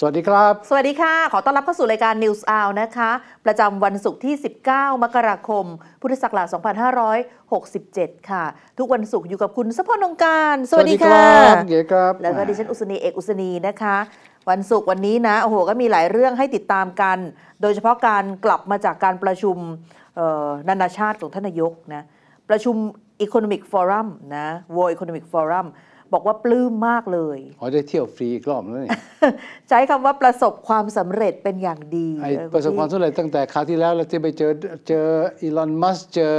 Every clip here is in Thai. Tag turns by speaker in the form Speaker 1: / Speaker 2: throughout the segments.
Speaker 1: สวัสดีครับ สวัสดีค่ะ ขอต้อนรับเข้าสู่รายการ News Hour นะคะ ประจำวันศุกร์ที่ 19 มกราคม พุทธศักราช 2567 ค่ะ ทุกวันศุกร์อยู่กับคุณสพนงการ สวัสดีค่ะเกครับแล้วก็ดิฉันอุสนีเอกอุสนีนะคะ วันศุกร์วันนี้นะ โอ้โห ก็มีหลายเรื่องให้ติดตามกัน โดยเฉพาะการกลับมาจากการประชุมนานาชาติของท่านนายกนะ ประชุม Economic Forum นะ World Economic Forum บอกว่าปลื้มมากเลย
Speaker 2: อ๋อได้เที่ยวฟรีอีกรอบนล้นี่
Speaker 1: ใช้คำว่าประสบความสำเร็จเป็นอย่างดี ประสบความสำ
Speaker 2: เร็จตั้งแต่คราวที่แล้วที่ไปเจอเจออีลอนมัสเจอ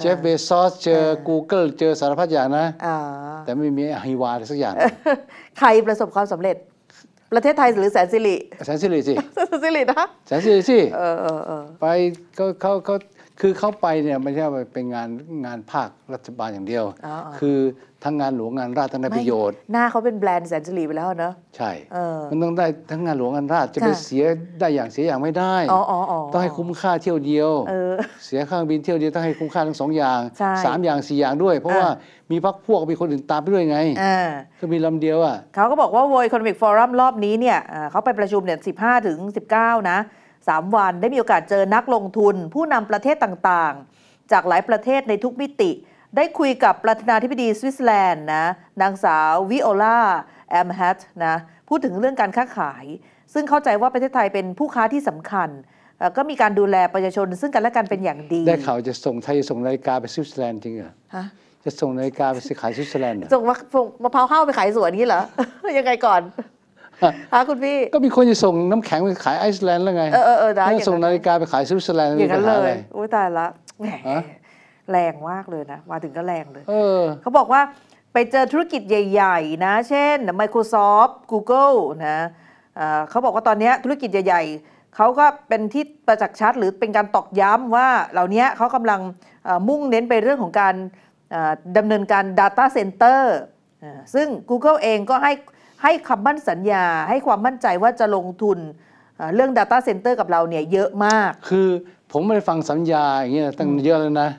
Speaker 2: เจฟเบซอสเจอ Google เจอสารพัดอย่าง
Speaker 1: นะ แต่ไม่มีอหิวาอะไรสักอย่าง ใครประสบความสำเร็จ ประเทศไทยหรือแสนสิริแสนสิริสิ แสนสิรินะแสนสิริสิไปเขา
Speaker 2: เขาเขาคือเข้าไปเนี่ยไม่ใช่ไปเป็นงานงานภาครัฐบาลอย่างเดียว คือ ทั้งงานหลวงงานราชทั้งได้ประโยชน์
Speaker 1: หน้าเขาเป็นแบรนด์แสนสิริไปแล้วเนอะใช่เออมันต้อ
Speaker 2: งได้ทั้งงานหลวงงานราชจะไปเสียได้อย่างเสียอย่างไม่ได้ต้องให้คุ้มค่าเที่ยวเดียวเสียค่าบินเที่ยวเดียวต้องให้คุ้มค่าทั้งสองอย่างสามอย่างสี่อย่างด้วย เพราะว่ามีพัก
Speaker 1: พวกมีคนอื่นตามไปด้วยไงคือก็มีลำเดียวอ่ะเขาก็บอกว่า w ว r l d Economic f o r u มรอบนี้เนี่ยเขาไปประชุมเนี่ย้าถึงสิบเก้านะ3 วันได้มีโอกาสเจอนักลงทุน ผู้นำประเทศต่างๆ จากหลายประเทศในทุกมิติ ได้คุยกับประธานาธิบดีสวิตเซอร์แลนด์นะนางสาววิโอลาแอมแฮตนะพูดถึงเรื่องการค้าขาย ซึ่งเข้าใจว่าประเทศไทยเป็นผู้ค้าที่สำคัญ ก็มีการดูแลประชาชนซึ่งกันและกันเป็นอย่างดี ได้ข่าว
Speaker 2: จะส่งไทยส่งนาฬิกาไปสวิตเซอร์แลนด์จริงเหรอจะส่งนาฬิกาไปขายสวิตเซอร์แลนด์ส่
Speaker 1: งมะพร้าวเข้าไปขายสวนนี้เหรอยังไงก่อนฮะค
Speaker 2: ุณพี่ก็มีคนจะส่งน้ำแข็งไปขายไอซ์แลนด์แล้วไง เออเออเออได้ส่งนาฬิกาไปขายสวิตเซอร์แลนด์อย่างนั้นเลย
Speaker 1: โอ้ยตายละแรงมากเลยนะมาถึงก็แรงเลยเขาบอกว่าไปเจอธุรกิจใหญ่ ๆ นะ เช่น Microsoft Google นะเขาบอกว่าตอนนี้ธุรกิจใหญ่ ๆ เขาก็เป็นที่ประจักษ์ชัด หรือเป็นการตอกย้ำว่าเหล่านี้เขากำลังมุ่งเน้นไปเรื่องของการดำเนินการ Data Center ซึ่ง Google เองก็ให้ให้คำมั่นสัญญาให้ความมั่นใจว่าจะลงทุน เรื่อง Data Center กับเราเนี่ยเยอะมาก
Speaker 2: คือผมไม่ได้ฟังสัญญาอย่างเงี้ยตั้งเยอะแล้วนะ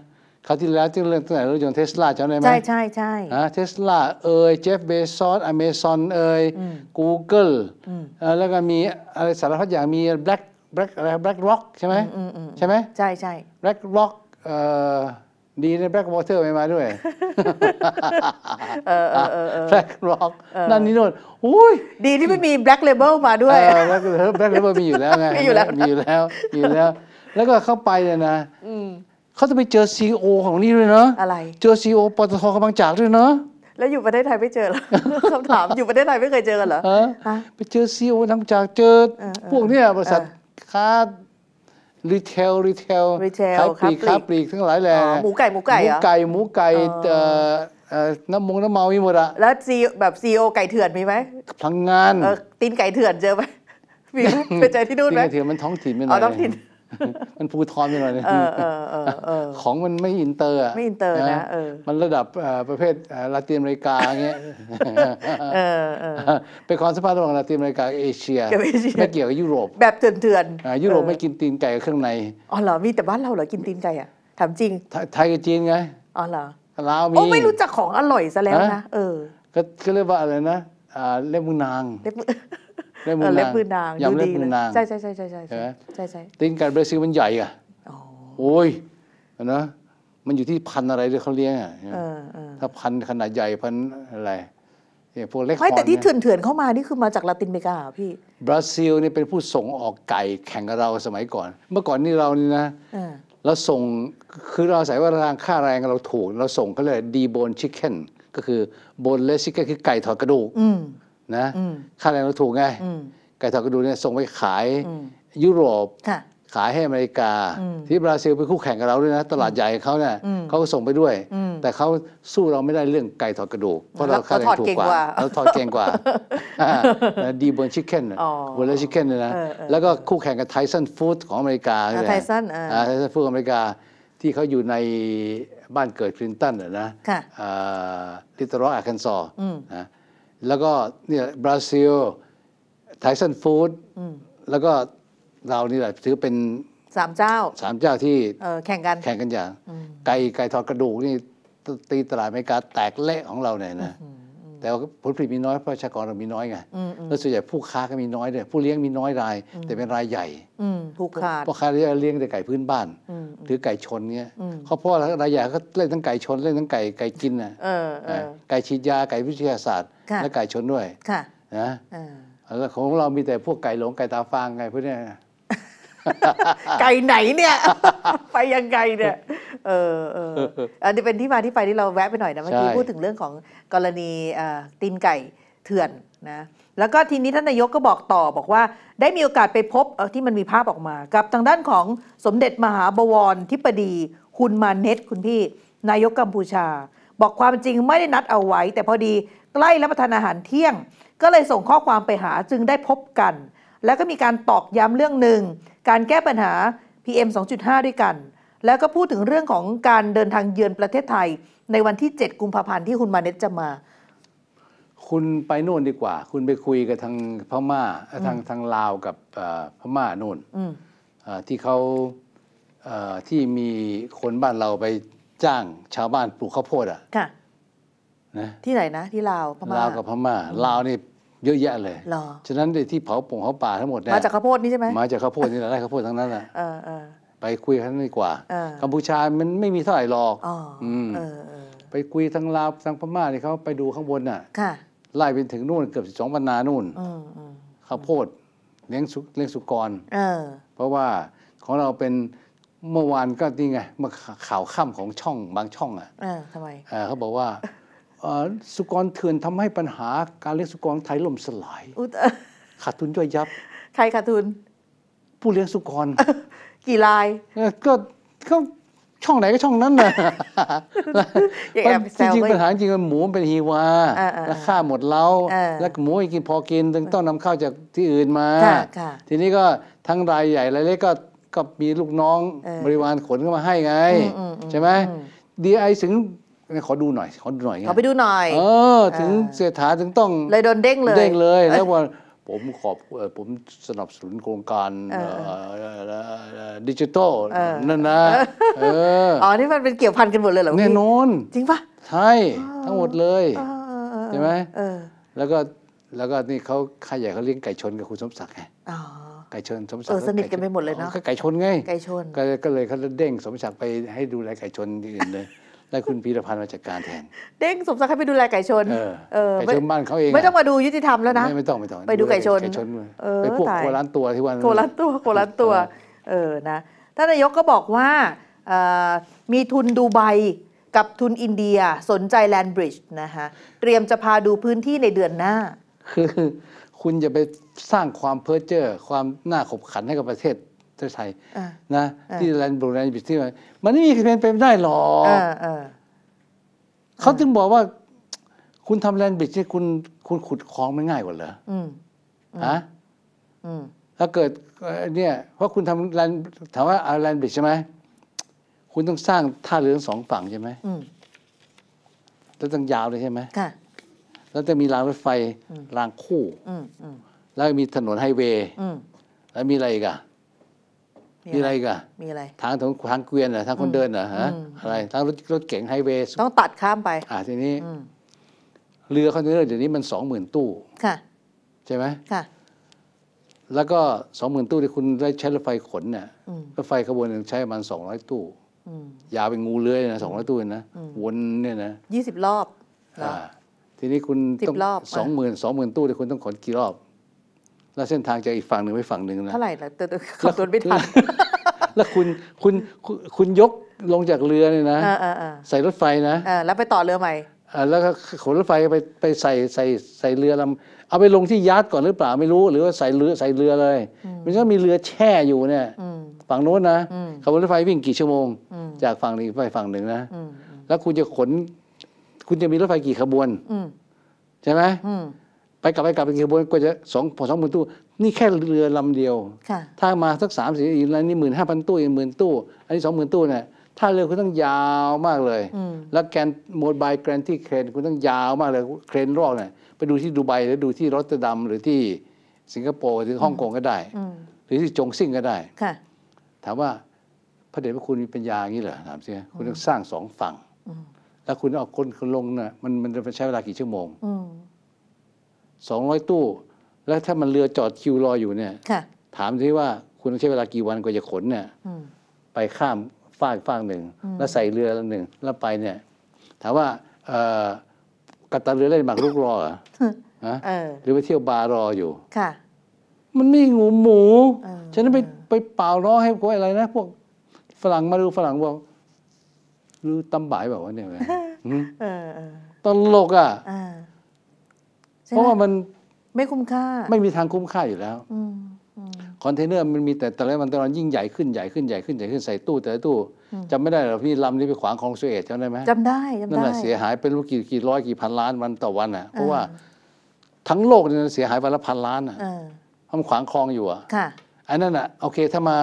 Speaker 2: คราวที่แล้วที่เรื่องตั้งแต่รถยนต์เทสลาจำได้ไหมใช่ใช่ใช่เทสลาเอ่ยเจฟเบซอสอเมซอนเอ่ยกูเกิลแล้วก็มีอะไรสารพัดอย่างมีแบล็คแบล็คอะไรแบล็คร็อกใช่ไหมใช่ไหมใช่ใช่แบล็คร็อกเอ่อดีในแบล็กวอเตอร์ไม่มาด้วยแบล็กร็อกนั่น นี่นู่นอุ้ยดีที่ไม่มีแบล็กเลเบลมาด้วยแบล็กเลเบลมีอยู่แล้วไง มีอยู่แล้ว มีอยู่แล้วมีอยู่แล้ว แล้วก็เข้าไปเนี่ยนะ เขาจะไปเจอซีโอของนี่ด้วยเนาะอะไรเจอซีโอปตทกำลังจากด้วย
Speaker 1: เนาะ แล้วอยู่ประเทศไทยไม่เจอเหรอคำถาม อยู่ประเทศไทยไม่เคยเจอกันเหรอ
Speaker 2: ไปเจอซีโอนังจากเจอ พวกเนี้ยบริษัทค้ารีเทลรีเทล
Speaker 1: ขายปลีกค้ายปลีก ทั้งหลายแหล่หมูไก่ หมูไก่หมูไก่หมูไก่เอ่ออน้ำมงน้ำเมามีหมดอะแล้วซีแบบซีโอไก่เถื่อนมีไหมพลังงานตีนไก่เถื่อนเจอไหมมีไปเจอที่นู่นไหมไก่เ
Speaker 2: ถื่อนมันท้องถิ่นไปหน่อ๋อท้องถิ่นมันภูทอนไปหน่อยนึยของมันไม่อินเตอร์อ่ะ ไม่อินเตอร์นะมันระดับประเภทลาตินอเมริกาเงี้ยเป็นความสัมพันธ์ระหว่างลาตินอเมริกาเอเชีย ไม่เกี่ยวกับยุโรป แบบเถื่อนๆยุโรปไม่กินตีนไก่เครื่องใน
Speaker 1: อ๋อเหรอ มีแต่บ้านเราเหรอ กินตีนไก่อ่ะ ถามจริ
Speaker 2: ง ไทยกับจีนไง อ๋อเหรอ ลาวมี โอ้ไม่รู้จักของอร่อยซะแล้วนะ เออ ก็เรียกว่าอะไรนะเล็บมือนางเล็บมือนางนางยำเล็บมือนางใช่ใช
Speaker 1: ่ใช่ใช่ใช่ใช่ใช่ใช่
Speaker 2: ติ้งการเบรซิลมันใหญ่อ่ะโอ้ยนะ มันอยู่ที่พันอะไรที่เขาเลี้ยงอ่ะถ้าพันขนาดใหญ่พันอะไรพวกเล็กไม่แต่ที่เถ
Speaker 1: ื่อนๆเข้ามานี่คือมาจากลาตินอเมริกาพี่
Speaker 2: บราซิลนี่เป็นผู้ส่งออกไก่แข่งกับเราสมัยก่อน เมื่อก่อนนี่เรานี่นะเราส่งคือเราใส่ว่าทางค่าแรงเราถูกเราส่งเขาเลยดีโบนชิคเก้นก็คือโบนเลสชิคเก้นคือไก่ถอดกระดูกนะค่าแรงเราถูกไงไก่ทอดกระดูกเนี่ยส่งไปขายยุโรปขายให้อเมริกา ที่บราซิลเป็นคู่แข่งกับเราด้วยนะ ตลาดใหญ่เขาเนี่ยเขาก็ส่งไปด้วยแต่เขาสู้เราไม่ได้เรื่องไก่ทอดกระดูกเพราะเราค่าแรงถูกกว่าเราทอดเก่งกว่าดีบนชิคเก้นบนเลชิคเก้นเนี่ยนะแล้วก็คู่แข่งกับไทสันฟู้ดของอเมริกาไทสันไทสันฟู้ดอเมริกาที่เขาอยู่ในบ้านเกิดคลินตันนะลิตรออเคนซอร์แล้วก็เนี่ยบราซิล ไทสันฟู้ดแล้วก็เรานี่แหละถือเป็นสามเจ้าสามเจ้าที่แข่งกัน แข่งกันอย่าง ไก่ไก่ทอดกระดูกนี่ตีตลาดอเมริกาแตกเละของเราเนี่ยนะแต่ผลผลิตมีน้อยเพราะประชากรเรามีน้อยไงแล้วส่วนใหญ่ผู้ค้าก็มีน้อยด้วยผู้เลี้ยงมีน้อยราย แต่เป็นรายใหญ่ผู้ค้าพ่อค้าเลี้ยงแต่ไก่พื้นบ้านหรือไก่ชนเนี้ยเขาพ่อรายใหญ่ก็เล่นทั้งไก่ชนเล่นทั้งไก่ไก่กินนะไก่ฉีดยาไก่วิทยาศาสตร์และไก่ชนด้วยนะแล้วของเรามีแต่พวกไก่หลงไก่ตาฟางไงพวกนี้ย
Speaker 1: ไก่ไหนเนี่ย ไปยังไงเนี่ย เออเออ อันนี้เป็นที่มาที่ไปที่เราแวะไปหน่อยนะเมื่อกี้พูดถึงเรื่องของกรณีตีนไก่เถื่อนนะ แล้วก็ทีนี้ท่านนายกก็บอกต่อบอกว่า ได้มีโอกาสไปพบที่มันมีภาพออกมา กับทางด้านของสมเด็จมหาบวรทิปดี คุณมาเนต คุณพี่นายกกัมพูชา บอกความจริงไม่ได้นัดเอาไว้ แต่พอดีใกล้รับประทานอาหารเที่ยง ก็เลยส่งข้อความไปหาจึงได้พบกัน แล้วก็มีการตอกย้ำเรื่องหนึ่งการแก้ปัญหา PM 2.5 ด้วยกัน แล้วก็พูดถึงเรื่องของการเดินทางเยือนประเทศไทยในวันที่7กุมภาพันธ์ที่คุณมาเนตจะมา
Speaker 2: คุณไปโน่นดีกว่า คุณไปคุยกับทางพม่าทางทางลาวกับพม่าโน่นที่เขาที่มีคนบ้านเราไปจ้างชาวบ้านปลูกข้าวโพดอ่ะ
Speaker 1: ที่ไหนนะ ที่ลาวพม่าลาว กั
Speaker 2: บพม่าลาวนี่เยอะแยะเลยฉะนั้นในที่เผาป่งเผาป่าทั้งหมดมาจากข้าวโพดนี่ใช่ไหม มาจากข้าวโพดนี่แหละไรข้าวโพดทั้งนั้นห่ะไปคุยกันดีกว่า กัมพูชามันไม่มีเท่าไหร่หรอกอืไปคุยทางลาวทางพม่าเนี่ยเขาไปดูข้างบนน่ะ ค่ะ ไล่ไปถึงนู่นเกือบสองพันนานู่นข้าวโพดเลี้ยงสุเลี้ยงสุกรเพราะว่าของเราเป็นเมื่อวานก็นี่ไงมาข่าวค่ำของช่องบางช่องอ่ะทำไมเขาบอกว่าสุกรเถื่อนทำให้ปัญหาการเลี้ยงสุกรไทยล่มสลาย ขาดทุนย่อยยับ ใครขาดทุน ผู้เลี้ยงสุกร
Speaker 1: กี่ลาย ก็
Speaker 2: ก็ ช่องไหนก็ช่องนั้นนะจริงปัญหาจริงหมูเป็นฮีวาแล้วฆ่าหมดเล้าแล้วหมูกินพอกินต้องนำเข้าจากที่อื่นมาทีนี้ก็ทั้งรายใหญ่รายเล็กก็ก็มีลูกน้องบริวารขนเข้ามาให้ไง ใช่ไหม ดีไอถึงขอดูหน่อย ขอดูหน่อยไงขอไปดูหน่อย เออถึงเสียฐาถึงต้องเลยโดนเด้งเลยเด้งเลยแล้วว่าผมขอบผมสนับสนุนโครงการดิจิทัลนั่นนะอ๋อ
Speaker 1: นี่มันเป็นเกี่ยวพันกันหมดเลยเหรอแน่นอนจริงปะ
Speaker 2: ใช่ ทั้งหมดเลย ใช่ไหมแล้วก็แล้วก็นี่เขาค่ายใหญ่เขาเลี้ยงไก่ชนกับคุณสมศักดิ์ไงไก่ชนสมศักดิ์สนิทกันไปหมดเลยเนาะก็ไก่ชนไงไก่ชนก็เลยเขาเด้งสมศักดิ์ไปให้ดูแลไก่ชนอื่นเลยได้คุณพีรพันธ์มาจัดการแทน
Speaker 1: เด้งสมศักดิ์ให้ไปดูแลไก่ชนเออไก่ชนบ้
Speaker 2: านเขาเองไม่ต้องม
Speaker 1: าดูยุติธรรมแล้วนะ
Speaker 2: ไม่ต้องไม่ต้องไปดูไก่ชนไก่ชนไปพวกโคลนตัวที่วันโคลนต
Speaker 1: ัวโคลนตัวเออนะท่านนายกก็บอกว่ามีทุนดูไบกับทุนอินเดียสนใจแลนบริดจ์นะคะเตรียมจะพาดูพื้นที่ในเดือนหน้า
Speaker 2: คือคุณจะไปสร้างความเพ้อเจ้อความน่าขบขันให้กับประเทศไทยนะที่แลนบริดจ์ที่มันไม่มีคเป็นไปไม่ได้หรอกเขาถึงบอกว่า คุณทำแลนด์บิชนี่คุณคุณขุดของมันง่ายกว่าเหรอฮะถ้าเกิด เนี่ยเพราะคุณทำแลนด์ถามว่าเอาแลนด์บิชใช่ไหม คุณต้องสร้างท่าเรือทั้งสองฝั่งใช่ไหมแล้วต้องยาวเลยใช่ไหม ค่ะ แล้วจะมีรางรถไฟรางคู่แล้วมีถนนไฮเวย์แล้วมีอะไรอีกอะมีอะไรกันมีอะไรทางทางเกวียนเหรอทางคนเดินเหรอฮะ อะไร ทางรถรถเก๋งไฮเวย์ต้องตัดข้ามไป อ่าทีนี้เรือคอนเทนเนอร์เดี๋ยวนี้มันสองหมื่นตู้ ค่ะ ใช่ไหมค่ะแล้วก็สองหมื่นตู้ที่คุณได้ใช้รถไฟขนเนี่ยรถไฟขบวนหนึ่งใช้ประมาณสองร้อยตู้ยาวเป็นงูเลื้อยนะสองร้อยตู้นะวนเนี่ยนะยี่สิบรอบอ่าทีนี้คุณต้องสองหมื่นสองหมื่นตู้ที่คุณต้องขนกี่รอบแล้วเส้นทางจากอีกฝั่งหนึ่งไปฝั่งหนึ่งนะเท่า
Speaker 1: ไหร่ละเติร์ดขับรถไม่ทัน
Speaker 2: แล้วคุณคุณคุณยกลงจากเรือเนี่ยนะใส่รถไฟนะ
Speaker 1: แล้วไปต่อเรือใหม่
Speaker 2: แล้วก็ขนรถไฟไปไปใส่ใส่ใส่เรือลำเอาไปลงที่ยาร์ดก่อนหรือเปล่าไม่รู้ หรือว่าใส่เรือใส่เรือเลย มันก็มีเรือแช่อยู่เนี่ยฝั่งโน้นนะขบวนรถไฟวิ่งกี่ชั่วโมง จากฝั่งนี้ไปฝั่งหนึ่งนะแล้วคุณจะขนคุณจะมีรถไฟกี่ขบวนใช่ไหมไปกลับไปกลับเป็นขบวนก็จะสองพอสองหมื่นตู้นี่แค่เรือลำเดียวถ้ามาสักสามสี่อีกแล้วนี่หมื่นห้าพันตู้อีกหมื่นตู้อันนี้สองหมื่นตู้เนี่ยถ้าเรือคุณต้องยาวมากเลยแล้วแกนโมดบายแกรนที่เครนคุณต้องยาวมากเลยเครนรอกเนี่ยไปดูที่ดูไบหรือดูที่รอตเตอร์ดัมหรือที่สิงคโปร์หรือฮ่องกงก็ได้ หรือที่จงซิ่งก็ได้ถามว่าพระเดชพระคุณมีปัญญาอย่างนี้เหรอถามเสียคุณต้องสร้างสองฝั่งแล้วคุณเอาคนลงน่ะมันมันจะใช้เวลากี่ชั่วโมงสองร้อยตู้ แล้วถ้ามันเรือจอดคิวรออยู่เนี่ยถามที่ว่าคุณใช้เวลากี่วันกว่าจะขนเนี่ยไปข้ามฟากฟากหนึ่งแล้วใส่เรือหนึ่งแล้วไปเนี่ย ถามว่ากัตตันเรือเล่นหมากรุกรอเหรอหรือไปเที่ยวบาร์รออยู่ค่ะมันไม่งูหมูฉันไปไปเป่าร้อให้พวกอะไรนะพวกฝรั่งมาดูฝรั่งบอกรู้ตำบ่ายแบบว่าเนี่ยตลกอ่ะ
Speaker 1: เพราะว่ามันไม่คุ้มค่า ไม่ม
Speaker 2: ีทางคุ้มค่าอยู่แล้วคอนเทนเนอร์มันมีแต่แต่ละวันแต่ละยิ่งใหญ่ขึ้นใหญ่ขึ้นใหญ่ขึ้นใหญ่ขึ้นใส่ตู้แต่ละตู้จำไม่ได้หรอกพี่ลำนี้ไปขวางของสเอตจำได้ไหมจำได้จำได้นั่นแหละเสียหายเป็นรู้กี่กี่ร้อยกี่พันล้านวันต่อวันอ่ะเพราะว่าทั้งโลกเนี่ยเสียหายวันละพันล้านอ่ะทำขวางคลองอยู่อ่ะอันนั้นอ่ะโอเค ถ้ามา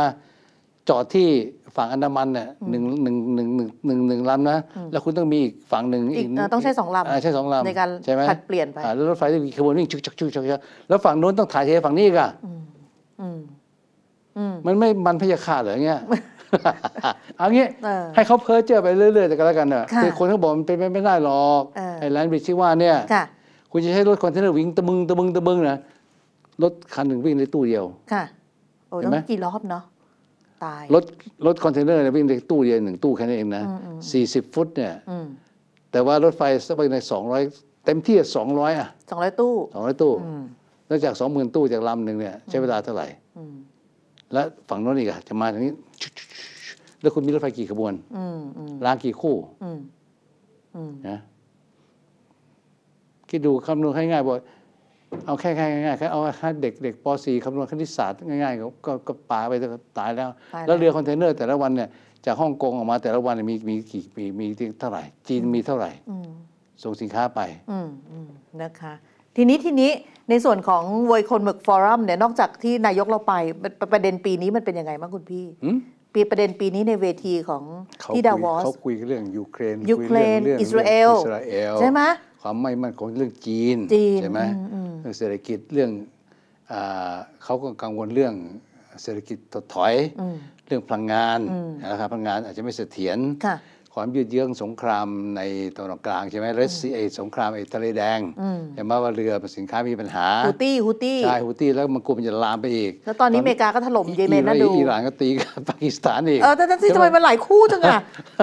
Speaker 2: จอดที่ฝั่งอันดามันเนี่ยหนึ่งหนึ่งหนึ่งหนึ่งหนึ่งหนึ่งลำนะแล้วคุณต้องมีอีกฝั่งหนึ่งอีกต้อง
Speaker 1: ใช้สองลำใช
Speaker 2: ่สองลำในการใช่ไหมผัดเปลี่ยนไปแล้วรถไฟจะมีขบวนวิ่งชุกชุกชุกชุกแล้วฝั่งโน้นต้องถ่ายเทฝั่งนี้ก่ะมันไม่มันพยาคาหรือเงี้ยเอางี้ ให้เขาเพ้อเจ้อไปเรื่อยๆแต่ก็แล้วกันเนอะคือคนเขาบอกมันเป็นไปไม่ได้หรอกไอ้แลนด์บริดจ์ที่ว่า เนี่ยคุณจะใช้รถคอนเทนเนอร์วิ่งตะบึงตะบึงตะบึงนะรถคันหนึ่งวิ่งในตู้เดียว
Speaker 1: ค่ะโอ้ต้องกี่รอบเนาะาย
Speaker 2: รถรถคอนเทนเนอร์เนี่ยวิ่งในตู้เดียวหนึ่งตู้แค่นั้นเองนะสี่สิบฟุตเนี่ยแต่ว่ารถไฟสักไปในสองร้อยเต็มที่สองร้อยอ่ะสองร้อยตู้สองร้อยตู้แล้วจากสองหมื่นตู้ จากลำหนึ่งเนี่ย ใช้เวลาเท่าไหร่และฝั่งโน้นอีกอะจะมาทางนี้ แล้วคุณมีรถไฟกี่ขบวนรางกี่คู่นะคิดดูคำนวณให้ง่ายบ่อยเอาแค่ง่ายง่ายแค่เอาแค่เด็กเด็กป .4 คำนวณคณิตศาสตร์ง่ายๆ ก็ก็ปาไปตายแล้ว แล้วเรือคอนเทนเนอร์แต่ละวันเนี่ย จากฮ่องกงออกมาแต่ละวันมีมีกี่มีมีเท่าไหร่ จีนมีเท่าไหร่ส่งสินค้า
Speaker 1: ไปนะคะ ทีนี้ทีนี้ในส่วนของววยคนหมึกฟอรัมเนี่ย นอกจากที่นายกเราไปประเด็นปีนี้มันเป็นยังไงบ้างคุณพี่ปีประเด็นปีนี้ในเวทีของที่ดาวอสเขา
Speaker 2: คุยเรื่องยูเครนยูเครนอิสราเอลใช่ไหมความไม่มั่นคงเรื่องจีนใช่ไหมเรื่องเศรษฐกิจเรื่องเขาก็กังวลเรื่องเศรษฐกิจถดถอยเรื่องพลังงานนะครับพลังงานอาจจะไม่เสถียรความยืดเยื้อสงครามในตะวันออกกลางใช่ไหมรัสเซียสงครามไอ้ทะเลแดงอย่าหมว่าเรือสินค้ามีปัญหาฮูตี้ฮูตี้ใช่ฮูตี้แล้วมันกลุ่มจะลามไปอีกแล้วตอนนี้อเมริก
Speaker 1: าก็ถล่มเยเมนนะดูอิหร่า
Speaker 2: นก็ตีกับปากีสถานอีกเออแต่ทำไมมันห
Speaker 1: ลายคู่จังอ่ะ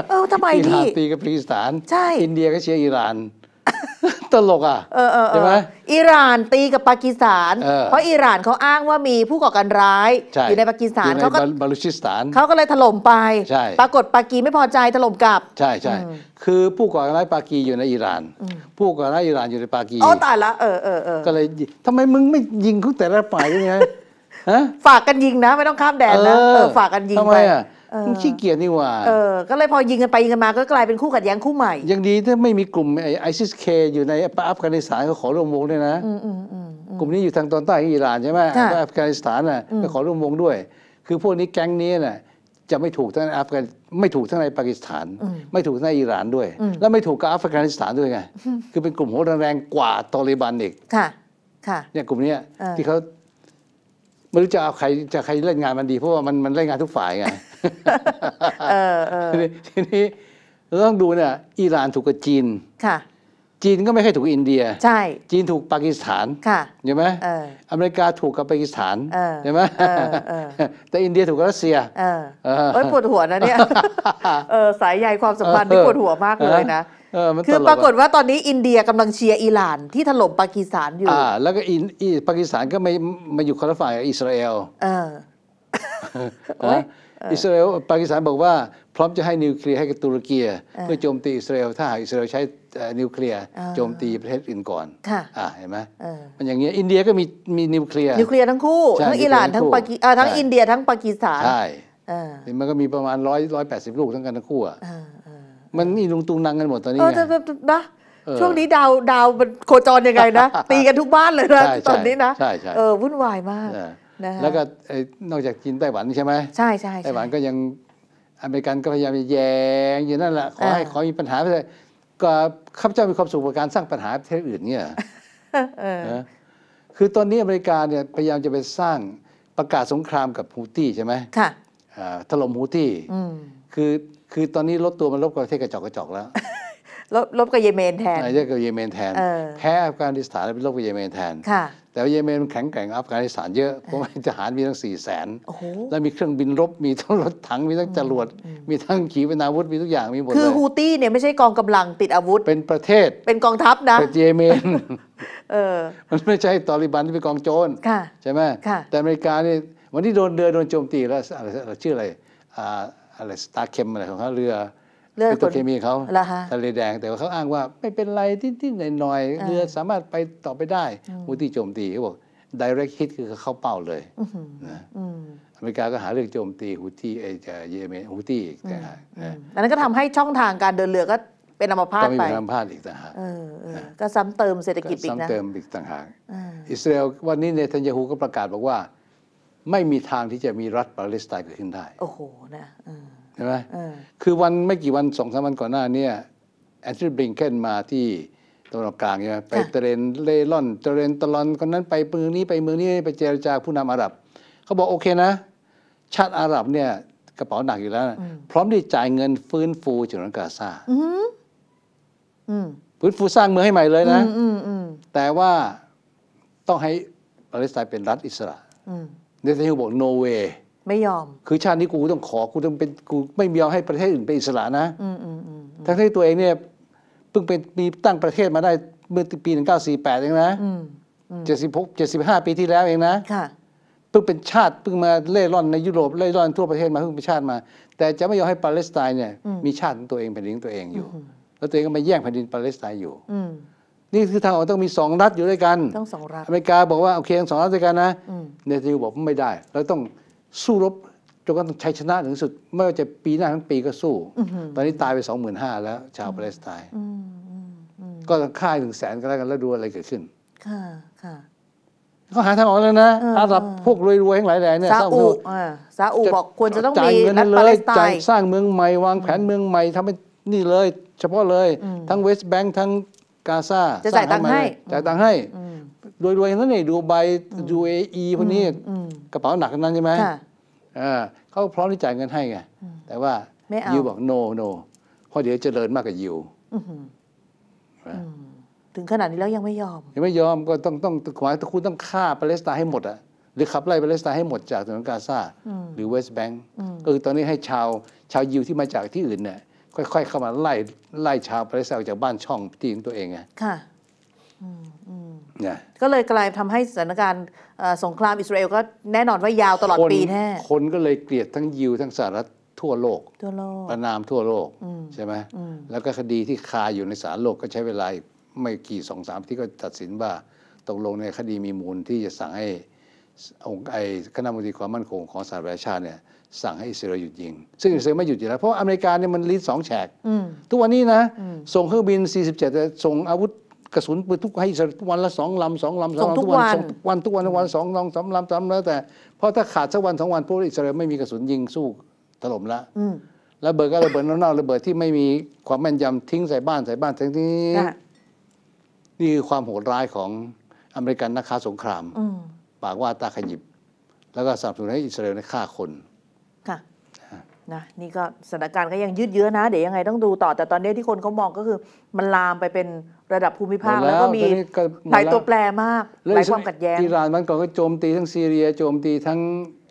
Speaker 1: เออทำไมที่
Speaker 2: ตีกับปากีสถานใช่อินเดียก็เชียร์อิหร่านตลกอ่ะ
Speaker 1: ใช่ไหมอิหร่านตีกับปากีสถานเพราะอิหร่านเขาอ้างว่ามีผู้ก่อการร้ายอยู่ในปากีสถานเขาก็
Speaker 2: บาลูชิสถานเข
Speaker 1: าก็เลยถล่มไปปรากฏปากีไม่พอใจถล่มกลับ
Speaker 2: ใช่ใช่คือผู้ก่อการร้ายปากีอยู่ในอิหร่านผู้ก่อการร้ายอิหร่านอยู่ในปากีอ๋อตายละ
Speaker 1: เออเออเออก็
Speaker 2: เลยทำไมมึงไม่ยิงเขาแต่ละฝ่ายยังไง
Speaker 1: ฝากกันยิงนะไม่ต้องข้ามแดนนะฝากกันยิงไปทำไมอ่ะมขี้
Speaker 2: เกียจนี่ว่า เอ
Speaker 1: อ ก็เลยพอยิงกันไปยิงกันมา ก็กลายเป็นคู่ขัดแย้งคู่ใหม่
Speaker 2: ยังดีถ้าไม่มีกลุ่มไอซิสเคอยู่ในอัฟกานิสถานเขาขอร่วมวงด้วยนะกลุ่มนี้อยู่ทางตอนใต้ของอิหร่านใช่ไหมอัฟกานิสถานน่ะก็ขอร่วมวงด้วย คือพวกนี้แก๊งนี้น่ะจะไม่ถูกทั้งในอัฟกันไม่ถูกทั้งในปากีสถาน ไม่ถูกทั้งในอิหร่านด้วย และไม่ถูกกับอัฟกานิสถานด้วยไง คือเป็นกลุ่มโหดแรงกว่าตอริบันอีก ค่ะ ค่ะเนี่ยกลุ่มนี้ที่เขาไม่รู้จะเอาใครจะใครเล่นงานมันดี เพราะว่ามันมันเล่นงานทุกฝ่ายไงทีนี้เราต้องดูเนี่ย อิหร่านถูกกับจีน ค่ะ จีนก็ไม่เคยถูกอินเดีย ใช่ จีนถูกปากีสถานค่ะห็นไหมอเมริกาถูกกับปากีสถานเห็นไหมแต่อินเดียถูกกับรัสเซียเออปวดหัวนะเนี่ย
Speaker 1: เออสายใยความสัมพันธ์ที่ปวดหัวมากเลยนะ
Speaker 2: คือปรากฏว่า
Speaker 1: ตอนนี้อินเดียกำลังเชียร์อิหร่านที่ถล่มปากีสถานอยู่อ่าแล้วก็อิ
Speaker 2: นปากีสถานก็ไม่มาอยู่คนละฝ่ายอิสราเอลเอออิสราเอลปากีสถานบอกว่าพร้อมจะให้นิวเคลียร์ให้กับตุรกีเพื่อโจมตีอิสราเอลถ้าหากอิสราเอลใช้นิวเคลียร์โจมตีประเทศอื่นก่อนเห็นไหมมันอย่างเงี้ยอินเดียก็มีมีนิวเคลียร์นิวเคลียร์ทั้งคู่ทั้งอิหร่านทั้งปากีทั้งอินเ
Speaker 1: ดียทั้งปากีสถา
Speaker 2: นใช่มันก็มีประมาณร้อยร้อยแปดสิบลูกทั้งกันทั้งคู่อะมันนี่ลุงตุงนังกันหมดตอนนี้นะช่วงนี้
Speaker 1: ดาวดาวมันโคจรยังไงนะตีกันทุกบ้านเลยนะตอนนี้นะเออวุ่นวายมากะะแล้วก็
Speaker 2: นอกจากจีนไต้หวันใช่ไหมใช่ใช่ไต้หวันก็ยังอเมริกันก็พยายามแยงอยู่นั่นแหละขอให้ขอมีปัญหาไปเลยก็ข้าพเจ้ามีความสุขกับการสร้างปัญหาประเทศอื่นเนี่ยคือตอนนี้อเมริกาเนี่ยพยายามจะไปสร้างประกาศสงครามกับฮูตี้ใช่ไหมค่ะถล่มฮูตี้คือคือตอนนี้ลดตัวมันลบกับประเทศกระจอกกระจอกแล้ว
Speaker 1: ลบลบกับเยเมนแทน
Speaker 2: ลบกับเยเมนแทนแพ้อัฟกานิสถานแล้วไปลบกับเยเมนแทนแต่เยเมนแข็งแกร่งอัฟกานิสถานเยอะเพราะวกทหารมีทั้งสี่แสนแล้วมีเครื่องบินรบ มีทั้งรถถัง มีทั้งจรวด มีทั้งขีปนาวุธ มีทุกอย่างมีหมดเลย คือฮูตี้เนี่ยไม่ใช่กองกำลังติดอาวุธเป็นประเทศเป็นกองทัพนะเป็นเยเมนมันไม่ใช่ตอริบันที่เป็นกองโจรใช่ไหมแต่อเมริกานี่วันที่โดนเรือโดนโจมตีแล้วอะไรชื่ออะไรอะไรสตาร์เคมอะไรของเขาเรือเลือดันเคมีเขาทะเลแดงแต่ว่าเขาอ้างว่า ไม่เป็นไรที่ๆหน่อยๆเรือสามารถไปต่อไปได้มูตี้โจมตีเขาบอก direct hit คือเข้าเป้าเลยนะอเมริกาก็หาเรื่องโจมตีฮูตี้เอจเยเมนฮูตี้อีกแต่นะ
Speaker 1: นั้นก็ทำให้ช่องทางการเดินเรือก็เป็นอัมพาตไปก็มีอัม
Speaker 2: พาตอีกต่างหาก
Speaker 1: ก็ซ้ำเติมเศรษฐกิจอีกนะ ซ้ำเติม
Speaker 2: อีกต่างหากอิสราเอลวันนี้เนทันยาฮูก็ประกาศบอกว่าไม่มีทางที่จะมีรัฐปาเลสไตน์เกิดขึ้นได้โอ้โหนะช่ไหม คือวันไม่กี่วันสองสามวันก่อนหน้าเนี่ยแอนทรีบริงเคนมาที่ตะวันออกกลางใช่ไหมไปเตรนเลลอนเตรนตะลอนคนนั้นไปเมืองนี้ไปเมืองนี้ ไปเจรจาผู้นำอาหรับ เขาบอกโอเคนะ ชาติอาหรับเนี่ยกระเป๋าหนักอยู่แล้ว พร้อมที่จ่ายเงินฟื้นฟูจุนกาซาฟื้นฟูสร้างเมืองให้ใหม่เลยนะ แต่ว่าต้องให้ปาเลสไตน์เป็นรัฐอิสระเนร์แลนด์บอกโนเวย์ไม่ยอม คือชาตินี้กูต้องขอกูต้องเป็นกูไม่ยอมให้ประเทศอื่นเป็นอิสระนะทั้งที่ตัวเองเนี่ยเพิ่งเป็นมีตั้งประเทศมาได้เมื่อปีหนึ่งเก้าสี่แปดเองนะเเจจ็็ดสสิิบหกบห้าปีที่แล้วเองนะเพิ่งเป็นชาติเพิ่งมาเล่ร่อนในยุโรป เล่ร่อนทั่วประเทศมาเพิ่งเป็นชาติมา แต่จะไม่ยอม ให้ปาเลสไตน์เนี่ยมีชาติของตัวเองแผ่นดินตัวเองอยู่ แล้วตัวเองก็มาแย่งแผ่นดินปาเลสไตน์อยู่นี่คือทางออกต้องมีสองรัฐอยู่ด้วยกัน ต
Speaker 3: ้องสองรัฐ อเมริ
Speaker 2: กาบอกว่าโอเคสองรัฐด้วยกันนะเนทิวบอกไม่ได้เราต้องสู้รบจนกระทั่งชัยชนะถึงสุด ไม่ว่าจะปีหน้าทั้งปีก็สู้ ตอนนี้ตายไปสองหมื่นห้าแล้วชาวปาเลสไตน์ก็ค่ายถึงแสนก็แล้วกันแล้วดูอะไรเกิดขึ้น
Speaker 1: ค่ะค่ะ
Speaker 2: เขาหาทางออกแล้วนะอาหรับพวกรวยๆทั้งหลายแหล่เนี่ยซาอุ
Speaker 1: ซาอุบอกควรจะต้องมีนัดปาเลสไตน์สร
Speaker 2: ้างเมืองใหม่ วางแผนเมืองใหม่ทำให้นี่เลย เฉพาะเลยทั้งเวสต์แบงค์ทั้งกาซาจะจ่ายตังค์ให้จ่ายตังค์ให้รวยๆนั่นเี่ดูไบดูเออีพวกนี้กระเป๋าหนักนั้นใช่ไหมเขาพร้อมที่จ่ายเงินให้ไงแต่ว่ายิวบอกโนโนเพราะเดี๋ยวเจริญมากกว่ายิว
Speaker 1: ถึงขนาดนี้แล้วยังไม่ยอม
Speaker 2: ยังไม่ยอมก็ต้องต้องขวายตะคุณต้องฆ่าปาเลสไตน์ให้หมดอะหรือขับไล่ปาเลสไตน์ให้หมดจากถนนกาซาหรือเวสต์แบงก์ก็คือตอนนี้ให้ชาว ชาวยิวที่มาจากที่อื่นเนี่ยค่อยๆ เข้ามาไล่ไล่ชาวปาเลสไตน์ออกจากบ้านช่องที่ของตัวเองไง
Speaker 1: ค่ะก็เลยกลายทำให้สถานการณ์สงครามอิสราเอลก็แน่นอนว่ายาวตลอดปีแน่
Speaker 2: คนก็เลยเกลียดทั้งยิวทั้งสหรัฐทั่วโลกทั่วโลกประนามทั่วโลกใช่ไหมแล้วก็คดีที่คาอยู่ในศาลโลกก็ใช้เวลาไม่กี่สองสามที่ก็ตัดสินว่าตกลงในคดีมีมูลที่จะสั่งให้องค์ไอคณะมนตรีความมั่นคงของสหประชาชาติเนี่ยสั่งให้อิสราเอลหยุดยิง ซึ่งอิสราเอลไม่หยุดอยู่แล้วเพราะอเมริกาเนี่ยมันลีดสองแฉกทุกวันนี้นะส่งเครื่องบิน 47ส่งอาวุธกระสุนปืนทุกให้ทุกวันละสองลำสองลำสองลำทุกวันทุกวันทุกวันวันสองลำสามลำสามแล้วแต่เพราะถ้าขาดสักวันสองวันพวกอิสราเอลไม่มีกระสุนยิงสู้ถล่มละระเบิดก็ระเบิดน่กๆระเบิดที่ไม่มีความแม่นยำทิ้งใส่บ้านใส่บ้านทั้งนี้นี่คือความโหดร้ายของอเมริกันนักฆ่าสงครามปากว่าตาขยิบ แล้วก็สับสนให้อิสราเอลฆ่าคน
Speaker 1: ค่นะนี่ก็สถานการณ์ก็ยังยืดเยื้อนะเดี๋ยวยังไง ต้องดูต่อ แต่ตอนนี้ที่คนเขามองก็คือ มันลามไปเป็นระดับภูมิภาคแล้วก็มีหลายตัวแปรมากหลายความขัดแย้งอิหร
Speaker 2: ่านมันก่อนก็โจมตีทั้งซีเรีย โจมตีทั้ง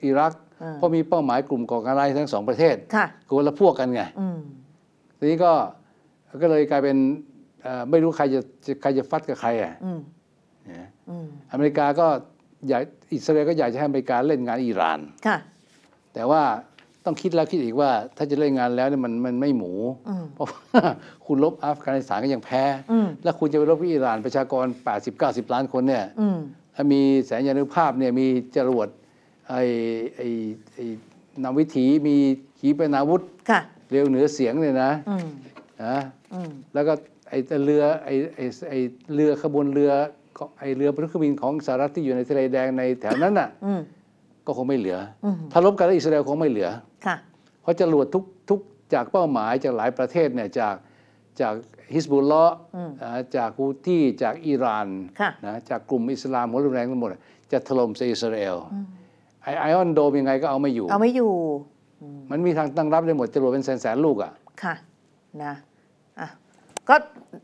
Speaker 2: อิรักเพราะมีเป้าหมายกลุ่มก่อการร้ายทั้งสองประเทศกูละพวกกันไงทีนี้ก็ก็เลยกลายเป็นไม่รู้ใครจะใครจะฟัดกับใครอ่ะอเมริกาก็อยากอิสราเอลก็อยากจะให้อเมริกาเล่นงานอิหร่านแต่ว่าต้องคิดแล้วคิดอีกว่าถ้าจะเล่นงานแล้วเนี่ยมันมันไม่หมู เพราะว่าคุณลบอัฟกานิสถานก็ยังแพ้ แล้วคุณจะไปลบอิหร่านประชากร 80-90 ล้านคนเนี่ยถ้ามีแสนยานุภาพเนี่ยมีจรวดไอ้ไอ้ไอ้นำวิถีมีขีปนาวุธเร็วเหนือเสียงเลยนะนะแล้วก็ไอ้เรือไอ้ไอ้ไอ้เรือขบวนเรือ ไอ้เรือพรุกบินของสหรัฐที่อยู่ในทะเลแดงในแถวนั้นน่ะก็คงไม่เหลือถ้าลบกันแล้วอิสราเอลคงไม่เหลือเพราะจรวดทุกทุก จากเป้าหมายจากหลายประเทศเนี่ยจากจากฮิสบุลเลาะจากฮูตี้จากอิหร่านนะจากกลุ่มอิสลามหัวรุนแรงทั้งหมด จะถล่ม่อิสราเอลไอไอออนโดมยังไงก็เอาไม่อยู่ เอาไม่อยู่ มันมีทางตั้งรับได้หมดจรวดเป็นแสนแสนลูกอ่ะ
Speaker 1: ค่ะนะอ่ะก็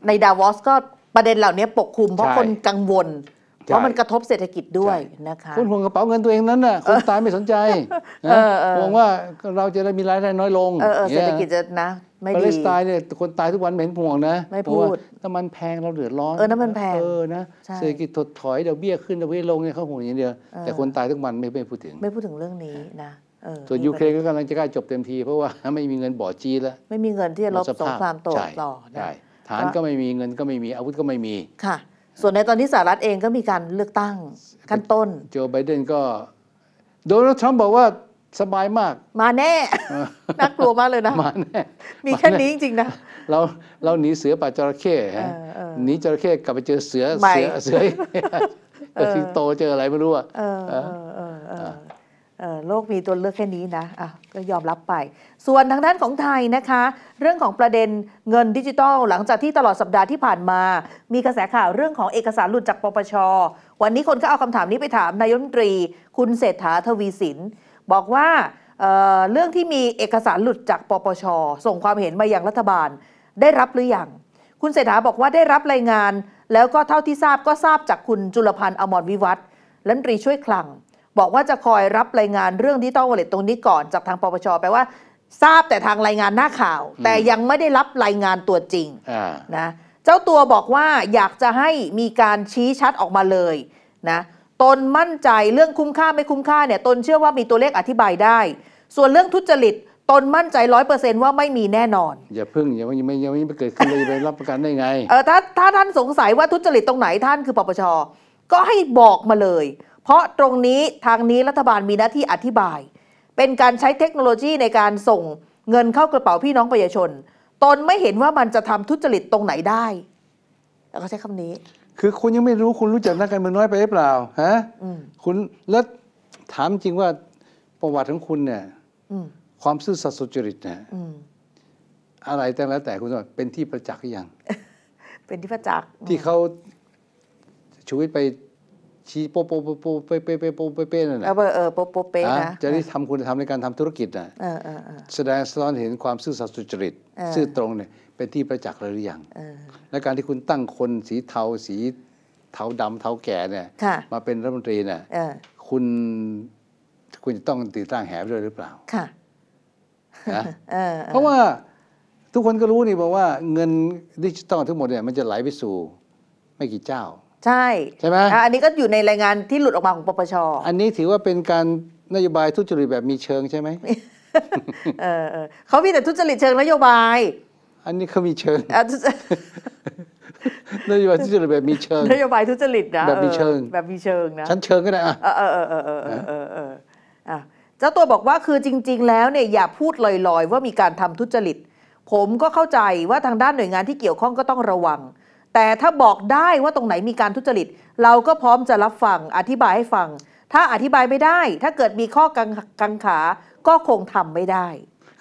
Speaker 1: ในดาวอสก็ประเด็นเหล่านี้ปกคลุม เพราะคนกังวลเพราะมันกระทบเศรษฐกิจด้วยนะคะคุณห่วงกระเป๋าเงินตัวเองนั้นน่ะ คนตายไม่สนใจห่วงว่าเราจะได้มีรายได้น้อยลงเศรษฐกิจจะนะไม่ดีปาเลสไตน์
Speaker 2: เนี่ยคนตายทุกวันเหม็นห่วงนะไม่พูดน้ำมันแพงเราเดือดร้อน เออน้ำมันแพง
Speaker 1: เออ นะ เศรษฐกิ
Speaker 2: จถดถอยเดี๋ยวเบี้ยขึ้นเดี๋ยวเบี้ยลงเนี่ยเขาห่วงอย่างเดียว แต่คนตายทุกวันไม่ไม่พูดถึง ไม่
Speaker 1: พูดถึงเรื่องนี้นะ
Speaker 2: ส่วนยูเครนก็กำลังจะใกล้จบเต็มทีเพราะว่าไม่มีเงินบ่อจีแล้ว
Speaker 1: ไม่มีเงินที่จะลบสงครามต่อต่อ ฐานก็ไ
Speaker 2: ม่มีเงินก็ไม่มีอาวุธก็ไม่มี
Speaker 1: ค่ะส่วนในตอนนี้สหรัฐเองก็มีการเลือกตั้ง
Speaker 2: ขั้นต้น โจไบเดนก็ โดนัลด์ทรัมป์บอกว่าสบายมาก
Speaker 1: มาแน่น่ากลัวมากเลยนะมา
Speaker 2: แน่
Speaker 3: มีแค่นี้จริง
Speaker 2: ๆนะเราเราหนีเสือป่าจระเข้ฮะหนีจระเข้กลับไปเจอเสือเสือเสือเจอสิงโตเจออะไรไม่รู้อ่ะ
Speaker 1: โลกมีตัวเลือกแค่นี้นะะก็ยอมรับไป ส่วนทางด้านของไทยนะคะ เรื่องของประเด็นเงินดิจิทัลหลังจากที่ตลอดสัปดาห์ที่ผ่านมา มีกระแสข่าวเรื่องของเอกสารหลุดจากปปช วันนี้คนก็เอาคำถามนี้ไปถามนายมตรี คุณเศรษฐาทวีสินบอกว่าเเรื่องที่มีเอกสารหลุดจากปปช ส่งความเห็นมาอย่างรัฐบาลได้รับหรืออยัง คุณเศรษฐาบอกว่าได้รับรายงาน แล้วก็เท่าที่ทราบก็ทราบจากคุณจุลพันธ์อมรวิวัฒน์รัฐมนตรีช่วยคลังบอกว่าจะคอยรับรายงานเรื่องดิจิตอลวอลเล็ตตรงนี้ก่อน จากทางปปช แปลว่า ทราบแต่ทางรายงานหน้าข่าว แต่ยังไม่ได้รับรายงานตัวจริงนะเจ้าตัวบอกว่าอยากจะให้มีการชี้ชัดออกมาเลยนะตนมั่นใจเรื่องคุ้มค่าไม่คุ้มค่าเนี่ยตนเชื่อว่ามีตัวเลขอธิบายได้ ส่วนเรื่องทุจริตตนมั่นใจร้อยเปอร์เซนต์ว่าไม่มีแน่นอน
Speaker 2: อย่าพึ่งอย่าไม่ยังไม่เกิดขึ้นเลยไปรับประกันได้ไงเอ
Speaker 1: อถ้าถ้าท่านสงสัยว่าทุจริตตรงไหนท่านคือปปช ก็ให้บอกมาเลยเพราะตรงนี้ทางนี้รัฐบาลมีหน้าที่อธิบาย เป็นการใช้เทคโนโลยีในการส่งเงินเข้ากระเป๋าพี่น้องประชาชน ตนไม่เห็นว่ามันจะทำทุจริตตรงไหนได้แล้เขาใช้คำนี้
Speaker 2: คือคุณยังไม่รู้คุณรู้จักนักการเมืองน้อยไปหรือเปล่าฮะคุณแล้วถามจริงว่าประวัติของคุณเนี่ยความซื่อสัตย์สุจริตเนี่ยอะไรแต่แล้ว แต่คุณว่าเป็นที่ประจักษ์หรือยังเป็นที่ประจักษ์ที่เขาชีวิตไปชี้โปโปโปโปเปเป๊เปโปเปเปนั่นแหละเอ
Speaker 1: อเออโปโปเปนะจะได้ท
Speaker 2: ำคุณธรรมในการทำธุรกิจนะแสดงสะท้อนเห็นความซื่อสัตย์สุจริตซื่อตรงเนี่ยเป็นที่ประจักษ์หรือยังและการที่คุณตั้งคนสีเทาสีเทาดำเทาแก่เนี่ย มาเป็นรัฐมนตรีเนี่ยคุณคุณจะต้องติดตั้งแหบด้วยหรือเปล่า ค่นะเพราะว่าทุกคนก็รู้นี่บอกว่า เงินดิจิตอลทั้งหมดเนี่ยมันจะไหลไปสู่ไม่กี่เจ้าใช่ ใช่ไหม
Speaker 1: อันนี้ก็อยู่ในรายงานที่หลุดออกมาของปปช
Speaker 2: อันนี้ถือว่าเป็นการนโยบายทุจริตแบบมีเชิงใช่ไหม
Speaker 1: เออเขามีแต่ทุจริตเชิงนโยบาย
Speaker 2: อันนี้เขามีเชิงนโยบายทุจริตแบบมีเชิงนโย
Speaker 1: บายทุจริตนะแบบมีเชิงแบบมีเชิงนะชั้นเชิงก็ได้อ่ะเออเออเออเออเจ้าตัวบอกว่าคือจริงๆแล้วเนี่ยอย่าพูดลอย ๆ ว่ามีการทำทุจริตผมก็เข้าใจว่าทางด้านหน่วยงานที่เกี่ยวข้องก็ต้องระวังแต่ถ้าบอกได้ว่าตรงไหนมีการทุจริต เราก็พร้อมจะรับฟัง อธิบายให้ฟัง ถ้าอธิบายไม่ได้ ถ้าเกิดมีข้อกังกังขาก็คงทำไม่ได้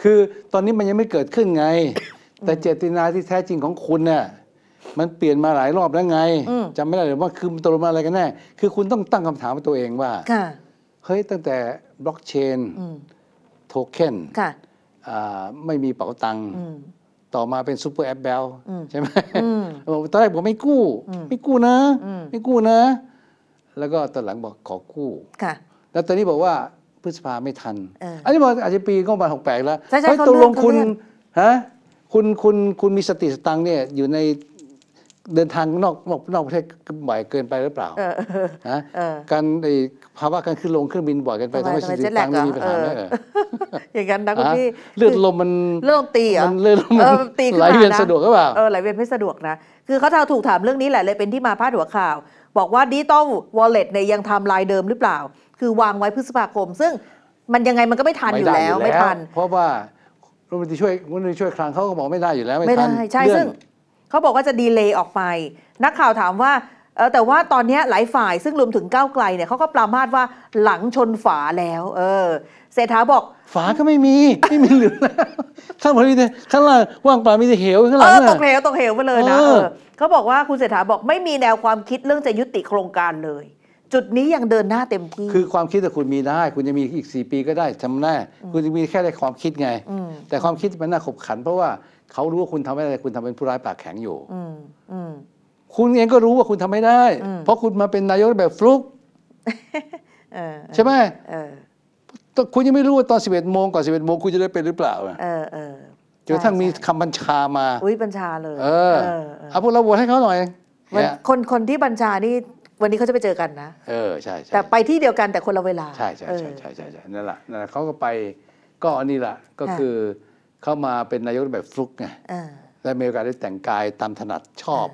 Speaker 2: คือตอนนี้มันยังไม่เกิดขึ้นไง แต่เจตนาที่แท้จริงของคุณเนี่ยมันเปลี่ยนมาหลายรอบแล้วไงจำไม่ได้หรือว่าคือตกลงมาอะไรกันแน่คือคุณต้องตั้งคำถามกับตัวเองว่าเฮ้ย ตั้งแต่บล็อกเชนโทเค็นไม่มีเป๋าตังค์ต่อมาเป็นซูเปอร์แอปเบลใช่ไหมบอกตอนแรกผมไม่กู้ ไม่กู้นะ ไม่กู้นะ แล้วก็ตอนหลังบอกขอกู้ค่ะ แล้วตอนนี้บอกว่าพฤษภาไม่ทัน อันนี้บอกอาจจะปีก็ประมาณหกแปดแล้วใช่ใช่ตกลงคุณฮะคุณคุณ คุณมีสติสตังเนี่ยอยู่ในเดินทางนอกนอกนอกประเทศบ่อยเกินไปหรือเปล่านะการภาวะการขึ้นลงเครื่องบินบ่อย
Speaker 1: เกินไปทำให้สิ่งิ่างงมีปัญหาไหมอย่างนั้นนะคุณพี่เลือดลมมันเรื่องตีอ่ะเลือดลมมันตีไหลเวียนสะดวกหรือเปล่าเออไหลเวียนไม่สะดวกนะคือเขาถูกถามเรื่องนี้แหละเลยเป็นที่มาพาดหัวข่าว บอกว่าดิจิตอลวอลเล็ตเนี่ยยังทำลายเดิมหรือเปล่า คือวางไว้พฤษภาคม ซึ่งมันยังไงมันก็ไม่ทันอยู่แล้วไม่ทัน
Speaker 2: เพราะว่ารัฐมนตรีช่วยรัฐมนตรีช่วยคลังเขาก็บอกไม่ได้อยู่แล้วไม่ทัน่ใช่ซึ่ง
Speaker 1: เขาบอกว่าจะดีเลย์ออกไป นักข่าวถามว่าเออแต่ว่าตอนนี้หลายฝ่ายซึ่งรวมถึงก้าวไกลเนี่ยเขาก็ปรามาสว่าหลังชนฝาแล้ว เออเศรษฐาบอก
Speaker 2: ฝาก็ไม่มี ไม่มีเหลือแล้วข้างบนมีแต่ข้างล่างว่างเปล่ามีแต่เหวข้างหลังเออตกเหวตกเหวไปเลยนะเออ
Speaker 1: เขาบอกว่าคุณเศรษฐาบอกไม่มีแนวความคิดเรื่องจะยุติโครงการเลย จุดนี้ยังเดินหน้าเต็มที่คื
Speaker 2: อความคิดแต่คุณมีได้ คุณจะมีอีก4ปีก็ได้ทำแน่คุณจะมีแค่ได้ความคิดไงแต่ความคิดมันน่าขบขันเพราะว่าเขารู้ว่าคุณทำอะไร คุณทำเป็นผู้ร้ายปากแข็งอยู่ คุณเองก็รู้ว่าคุณทำไม่ได้ เพราะคุณมาเป็นนายกแบบฟลุกใช่ไหม คุณยังไม่รู้ว่าตอน 11โมงก่อน11โมงคุณจะได้เป็นหรือเปล่าจนทั้งมีคำบัญชามา อุ
Speaker 1: ้ยบัญชาเลย เออเอาพวกเราโห
Speaker 2: วตให้เขาหน่อยค
Speaker 1: นคนที่บัญชานี่ วันนี้เขาจะไปเจอกันนะ
Speaker 2: เออใช่ใช่แต่
Speaker 1: ไปที่เดียวกันแต่คนละเวลาใช่ใช่ใช่ใช่ใช
Speaker 2: ่นั่นแหละนั่นแหละเขาก็ไป ก็อันนี้แหละก็คือเข้ามาเป็นนายกแบบฟลุกไงและมีโอกาสได้แต่งกายตามถนัดชอบ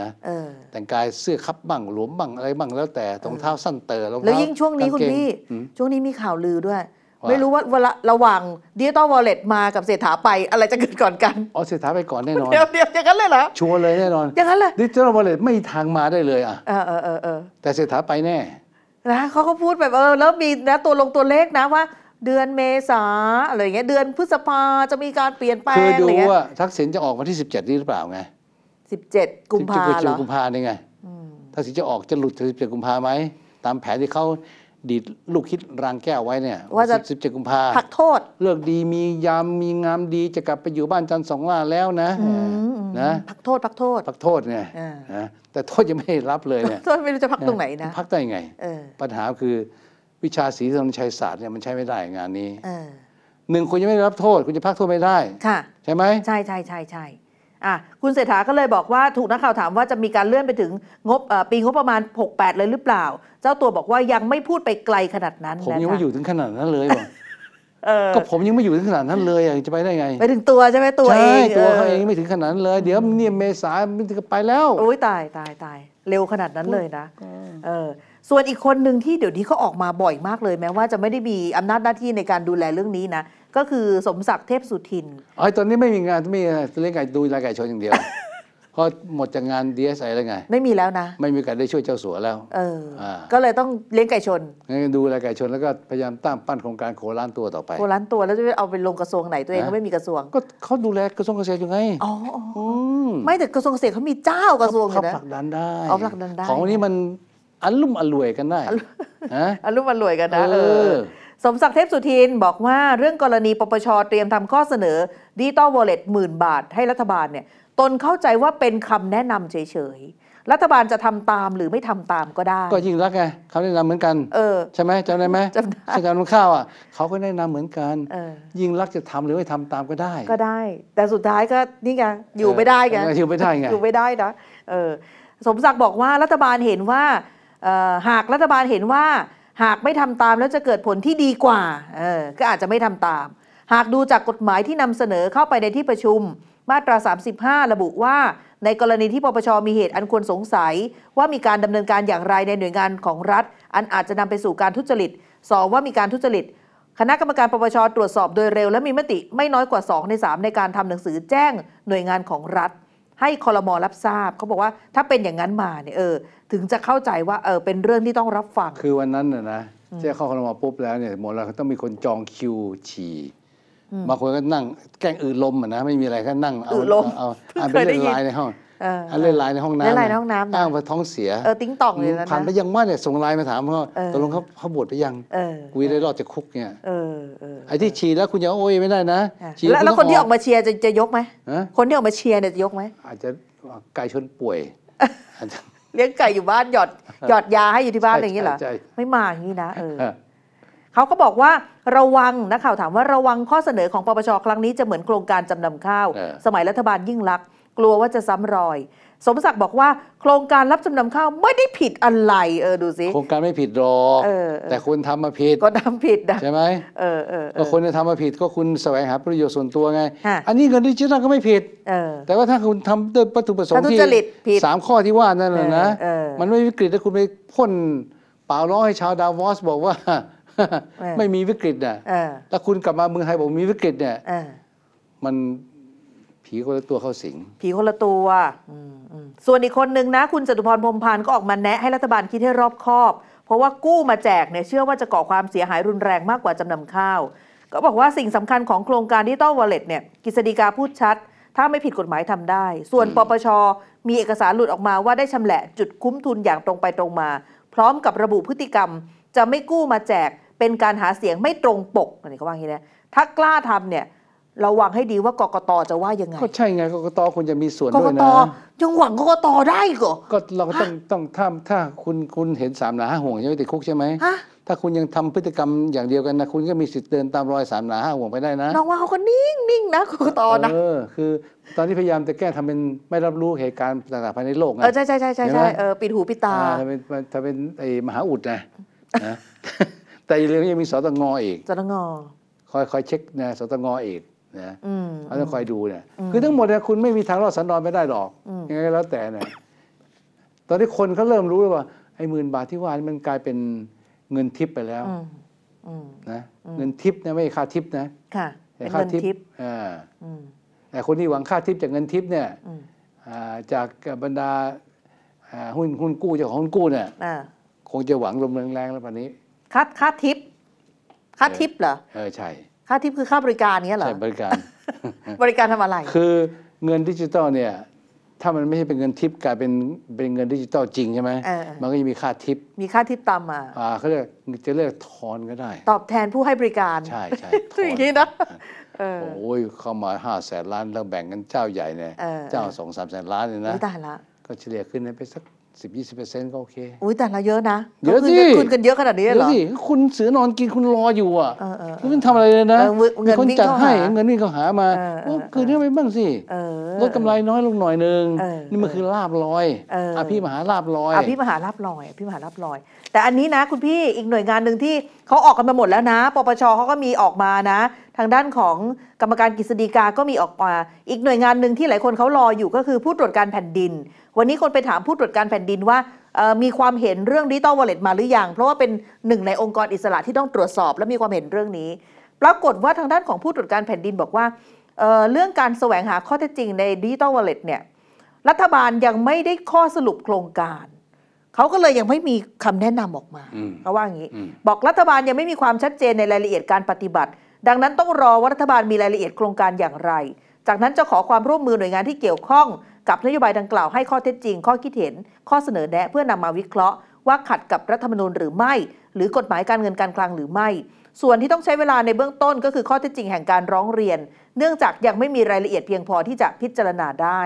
Speaker 2: นะแต่งกายเสื้อคับบ้างหลวมบ้างอะไรบ้างแล้วแต่รองเท้าสั้นเตอรองเท้าแล้วยิ่งช่วงนี้คุณพี่
Speaker 1: ช่วงนี้มีข่าวลือด้วย ไม่รู้ว่าเวลาระหว่างดิจิตอลวอลเล็ตมากับเศรษฐาไปอะไรจะเกิดก่อนกัน
Speaker 2: อ๋อเศรษฐาไปก่อนแน่นอนเดี๋ยวเ
Speaker 1: ดี๋ยวอย่างนั้นเลยเหรอ
Speaker 2: ชัวร์เลยแน่นอน อย่างนั้นเลยดิจิตอลวอลเล็ตไม่ทางมาได้เลยอ่ะ
Speaker 1: เออเออเออ
Speaker 2: แต่เศรษฐาไปแน่
Speaker 1: นะเขาก็พูดแบบเออแล้วมีนะตัวลงตัวเลขนะว่าเดือนเมษาอะไรอย่างเงี้ยเดือนพฤษภาจะมีการเปลี่ยนแปลงคือดูว่า
Speaker 2: ทักษิณจะออกวันที่สิบเจ็ดนี้หรือเปล่าไง
Speaker 1: สิบเจ็ดกุมภาเหรอกุม
Speaker 2: ภาเนี่ยไงทักษิณจะออกจะหลุดสิบเจ็ดกุมภาไหมตามแผนที่เขาดีดลูกคิดรางแก้วไว้เนี่ยว่าจะ็ดกุมภาพักโทษ เลือกดีมียามมีงามดีจะกลับไปอยู่บ้านจันทร์สองล่าแล้วนะนะพักโทษพักโทษพักโทษเนี่ยแต่โทษยังไม่รับเลยเนี่ยโทษ
Speaker 1: ไม่รู้จะพักตรงไหนนะ
Speaker 2: พักได้ไงปัญหาคือวิชาศรีสนชัยศาสตร์เนี่ยมันใช้ไม่ได้งานนี้หนึ่งคุณยังไม่ได้รับโทษ คุณจะพักโทษไม่ได้
Speaker 1: ใช่ไหมใช่ใช่ใช่ใช่อ่ะคุณเศรษฐาก็เลยบอกว่าถูกนักข่าวถามว่าจะมีการเลื่อนไปถึงงบปีงบประมาณ 68 เลยหรือเปล่า เจ้าตัวบอกว่ายังไม่พูดไปไกลขนาดนั้นผมยังไม่อยู่
Speaker 2: ถึงขนาดนั้นเลยก็ผมยังไม่อยู่ถึงขนาดนั้นเลยจะไปได้ไง ไปถึงตัวใช่ไหมตัวเองตัวเขาเอง
Speaker 1: ไม่ถึงขนาดนั้นเลยเดี๋ยวเนี่ยเมษาไปแล้ว โอ้ยตายตายตายเร็วขนาดนั้นเลยนะเออส่วนอีกคนหนึ่งที่เดี๋ยวนี้เขาออกมาบ่อยมากเลยแม้ว่าจะไม่ได้มีอำนาจหน้าที่ในการดูแลเรื่องนี้นะ ก็คือสมศักดิ์เทพสุทินอ้ตอนนี้
Speaker 2: ไม่มีงานไม่มีเลี้ยงไก่ดูแลไก่ชนอย่างเดียวพราะหมดจากงานดีเอสไอแล้วไงไม่มีแล้วนะไม่มีการได้ช่วยเจ้าสัวแล้วเออก็เลยต้องเลี้ยงไก่ชนดูแลไก่ชนแล้วก็พยายามตั้งปั้นโครงการโคล้านตัวต่อไปโคล้
Speaker 1: านตัวแล้วจะเอาไปลงกระทรวงไหนตัวเองก็ไม่มีกระทรวงก็เขาดูแลกระทรวงเกษตรอยู่ไงอ๋อไม่แต่กระทรวงเกษตรเขามีเจ้ากระทรวงนะเขาผลัก
Speaker 2: ดันได้เขาผลักดันได้ของนี้มัน
Speaker 1: อันลุ่มอรวยกันได้อันลุ่มอรวยกันนะเออสมศักดิ์เทพสุทินบอกว่าเรื่องกรณีปปชเตรียมทำข้อเสนอดิจิตอลวอลเล็ตหมื่นบาท ให้รัฐบาลเนี่ยนเข้าใจว่าเป็นคำแนะนำเฉยๆ รัฐบาลจะทำตามหรือไม่ทำตามก็ได้ ก็
Speaker 2: ยิ่งรักไงเขาแนะนำเหมือนกันเออใช่ไหมจำได้ไหมจำได้ใช่กำรข้าวอ่ะเขาก็แนะนำเหมือนกันยิ่งรักจะทำหรือไม่ทำตามก็ได้ ก
Speaker 1: ็ได้ แต่สุดท้ายก็นี่ไงอยู่ไม่ได้ไงอยู่ไม่ได้ไงอยู่ไม่ได้นะเออสมศักดิ์บอกว่ารัฐบาลเห็นว่า หากรัฐบาลเห็นว่า หากไม่ทำตามแล้วจะเกิดผลที่ดีกว่าก็อาจจะไม่ทำตาม หากดูจากกฎหมายที่นำเสนอเข้าไปในที่ประชุมมาตรา 35 ระบุว่า ในกรณีที่ปปช มีเหตุอันควรสงสัย ว่ามีการดำเนินการอย่างไรในหน่วยงานของรัฐ อันอาจจะนำไปสู่การทุจริต2ว่ามีการทุจริต คณะกรรมการปปช ตรวจสอบโดยเร็วและมีมติไม่น้อยกว่า 2 ใน 3 ในการทำหนังสือแจ้งหน่วยงานของรัฐ ให้คอรมอรับทราบเขาบอกว่าถ้าเป็นอย่างนั้นมาเนี่ยเออถึงจะเข้าใจว่าเออเป็นเรื่องที่ต้องรับฟังค
Speaker 2: ือวันนั้นนะนะเจ้งเข้าคอรมอปุ๊บแล้วเนี่ยหมดแล้วต้องมีคนจองคิวฉี่บางคนก็นั่งแกล้งอืดลมอ่ะนะ ไม่มีอะไรก็นั่งเอาเอาเอาเล่นลายในห้องอัเล่นไลน์ในห้องน้ำเล่นไลน์ในห้องน้ำอ้างไปท้องเสียเออติ
Speaker 1: ้งต่องเลยนะผ่านไปยั
Speaker 2: งว่าเนี่ยส่งไลน์มาถามเขาตกลงเขาเขาบวชไปยังกูได้รอดจากคุกเนี่ยไอ้ที่ฉีดแล้วคุณอย่าโอ้ยไม่ได้นะแล้วคนที่ออก
Speaker 1: มาเชียร์จะจะยกไหมคนที่ออกมาเชียร์เนี่ยจะยกไหม
Speaker 2: อาจจะไก่ชนป่วย
Speaker 1: เลี้ยงไก่อยู่บ้านหยอดหยอดยาให้อยู่ที่บ้านอะไรอย่างเงี้ยเหรอไม่มาอย่างนี้นะเออเขาก็บอกว่าระวังนะข่าวถามว่าระวังข้อเสนอของปปชครั้งนี้จะเหมือนโครงการจำนำข้าว สมัยรัฐบาลยิ่งลักษณ์กลัวว่าจะซ้ำรอย สมศักดิ์บอกว่าโครงการรับจำนำข้าว ไม่ได้ผิดอะไรเออดูสิโคร
Speaker 2: งการไม่ผิดหรอกแต่คุณทำมาผิดก็ทำผิดนะใช่ไหม
Speaker 1: เออเออก็ค
Speaker 2: นจะทำมาผิดก็คุณแสวงหาประโยชน์ส่วนตัวไง อันนี้เงินดิจิทัลก็ไม่ผิดแต่ว่าถ้าคุณทำด้วยวัตถุประสงค์ที่สามข้อที่ว่านั่นแหละนะมันไม่วิกฤตถ้าคุณไปพ่นเป่าล้อให้ชาวดาวอสบอกว่าไม่มีวิกฤตเนี่ยถ้าคุณกลับมาเมืองไทยบอกมีวิกฤตเนี่ยมันผีคนละตัวเข้าสิง ผ
Speaker 1: ีคนละตัวส่วนอีกคนนึงนะ คุณจตุพรพรมพันธ์ก็ออกมาแนะให้รัฐบาลคิดให้รอบคอบ เพราะว่ากู้มาแจกเนี่ยเชื่อว่าจะก่อความเสียหายรุนแรงมากกว่าจำนำข้าว ก็บอกว่าสิ่งสำคัญของโครงการดิจิตอลวอลเล็ตเนี่ยกฤษฎีกาพูดชัด ถ้าไม่ผิดกฎหมายทำได้ ส่วนปปช มีเอกสารหลุดออกมาว่าได้ชำแหละจุดคุ้มทุนอย่างตรงไปตรงมา พร้อมกับระบุพฤติกรรมจะไม่กู้มาแจกเป็นการหาเสียงไม่ตรงปกนี่เขาว่าอย่างนี้นะถ้ากล้าทำเนี่ยระวังให้ดีว่ากกตจะว่ายังไงก็ใช่ไงกกตคุณจะมีส่วนด้วยนะกกตยังหวังกกตได้ก็ก็เราก็
Speaker 2: ต้องต้องถ้าถ้าคุณคุณเห็นสามหนาห้าห่วงยังไม่ติดคุกใช่ไหมถ้าคุณยังทำพฤติกรรมอย่างเดียวกันนะ คุณก็มีสิทธิ์เดินตามรอยสามหนาห้าห่วงไปได้นะน้อง
Speaker 1: ว่าเขาก็นิ่งนิ่งนะกกตนะเอ
Speaker 2: อคือ ตอนนี้พยายามจะแก้ทำเป็นไม่รับรู้เหตุการณ์ต่างๆภายในโลกไงเออใช่ใช่ใช่ใช่ใช่เออปิดหูปิดตาทำเป็นทำเป็นไอ้มหาอุดนะแต่ย่งยังมีสตงอีกสตงคอยคอยเช็คนะสตงอีกนะเขาต้องคอยดูเนี่ยคือทั้งหมดเนี่ยคุณไม่มีทางรอดสันดอนไม่ได้หรอกยังไงก็แล้วแต่เนี่ยตอนนี้คนเขาเริ่มรู้แล้วว่าไอ้หมื่นบาทที่ว่ามันกลายเป็นเงินทิปไปแล้วนะเงินทิปนะไม่ใช่ค่าทิปนะค่ะค่าทิปอ่าแต่คนที่หวังค่าทิปจากเงินทิปเนี่ยจากบรรดาหุ้นหุ้นกู้จากหุ้นกู้เนี่ยคงจะหวังลมแรงๆแล้วป่านนี้ค่าค่าทิปค่าทิป
Speaker 1: เหรอเออใช่ ค่าทิปคือค่าบริการเนี้ยเหรอใช่ บริการ บริการทำอะไร คือ
Speaker 2: เงินดิจิตอลเนี่ย ถ้ามันไม่ใช่เป็นเงินทิปกลายเป็นเป็นเงินดิจิตอลจริงใช่ไหมมันก็จะมีค่าทิป
Speaker 1: มีค่าทิปตามมา อ
Speaker 2: ่าเขาเรียกจะเรียกทอนก็ได้
Speaker 1: ตอบแทนผู้ให้บริการใช่ใช่ทอนอย่างนี้นะโ
Speaker 2: อ้ยเข้ามาห้าแสนล้านแล้วแบ่งกันเจ้าใหญ่เนี่ย เจ้าสองสามแสนล้านเลยนะไดยละก็เฉลี่ยขึ้นไปสักสิบยี่สิบเปอร์เซ็นต์ก็โอเค
Speaker 1: อุ้ยแต่ละเยอะนะ เยอะสิคุณกันเยอะขนาดนี้เหรอเยอะสิคุณเสือนอนกิน ค
Speaker 2: ุณรออยู่อ่ะคุณไม่ทำอะไรเลยนะคนจัดให้เงินนี่เขาหามาโอคืนนี้ไ
Speaker 1: ปบ้างสิลดกำไรน้อยลงหน่อยนึงนี่มันคือลาบลอยอภิมหาลาบลอยอภิมหาลาบลอยอภิมหาลาบลอยแต่อันนี้นะคุณพี่อีกหน่วยงานหนึ่งที่เขาออกกันมาหมดแล้วนะปปชเขาก็มีออกมานะ ทางด้านของกรรมการกฤษฎีกาก็มีออกมาอีกหน่วยงานหนึ่งที่หลายคนเขารออยู่ก็คือผู้ตรวจการแผ่นดิน วันนี้คนไปถามผู้ตรวจการแผ่นดินว่ามีความเห็นเรื่องดิจิตอลวอลเล็ตมาหรือยังเพราะว่าเป็นหนึ่งในองค์กรอิสระที่ต้องตรวจสอบและมีความเห็นเรื่องนี้ ปรากฏว่าทางด้านของผู้ตรวจการแผ่นดินบอกว่าเเรื่องการแสวงหาข้อเท็จจริงในดิจิตอลวอลเล็ตเนี่ยรัฐบาลยังไม่ได้ข้อสรุปโครงการเขาก็เลยยังไม่มีคำแนะนำออกมาเขาว่าอย่างนี้บอกรัฐบาลยังไม่มีความชัดเจนในรายละเอียดการปฏิบัติ ดังนั้นต้องรอว่ารัฐบาลมีรายละเอียดโครงการอย่างไร จากนั้นจะขอความร่วมมือหน่วยงานที่เกี่ยวข้องกับนโยบายดังกล่าวให้ข้อเท็จจริงข้อคิดเห็น ข้อเสนอแนะเพื่อนำมาวิเคราะห์ ว่าขัดกับรัฐธรรมนูญหรือไม่ หรือกฎหมายการเงินการคลังหรือไม่ ส่วนที่ต้องใช้เวลาในเบื้องต้น ก็คือข้อเท็จจริงแห่งการร้องเรียน เนื่องจากยังไม่มีรายละเอียดเพียงพอที่จะพิจารณาได้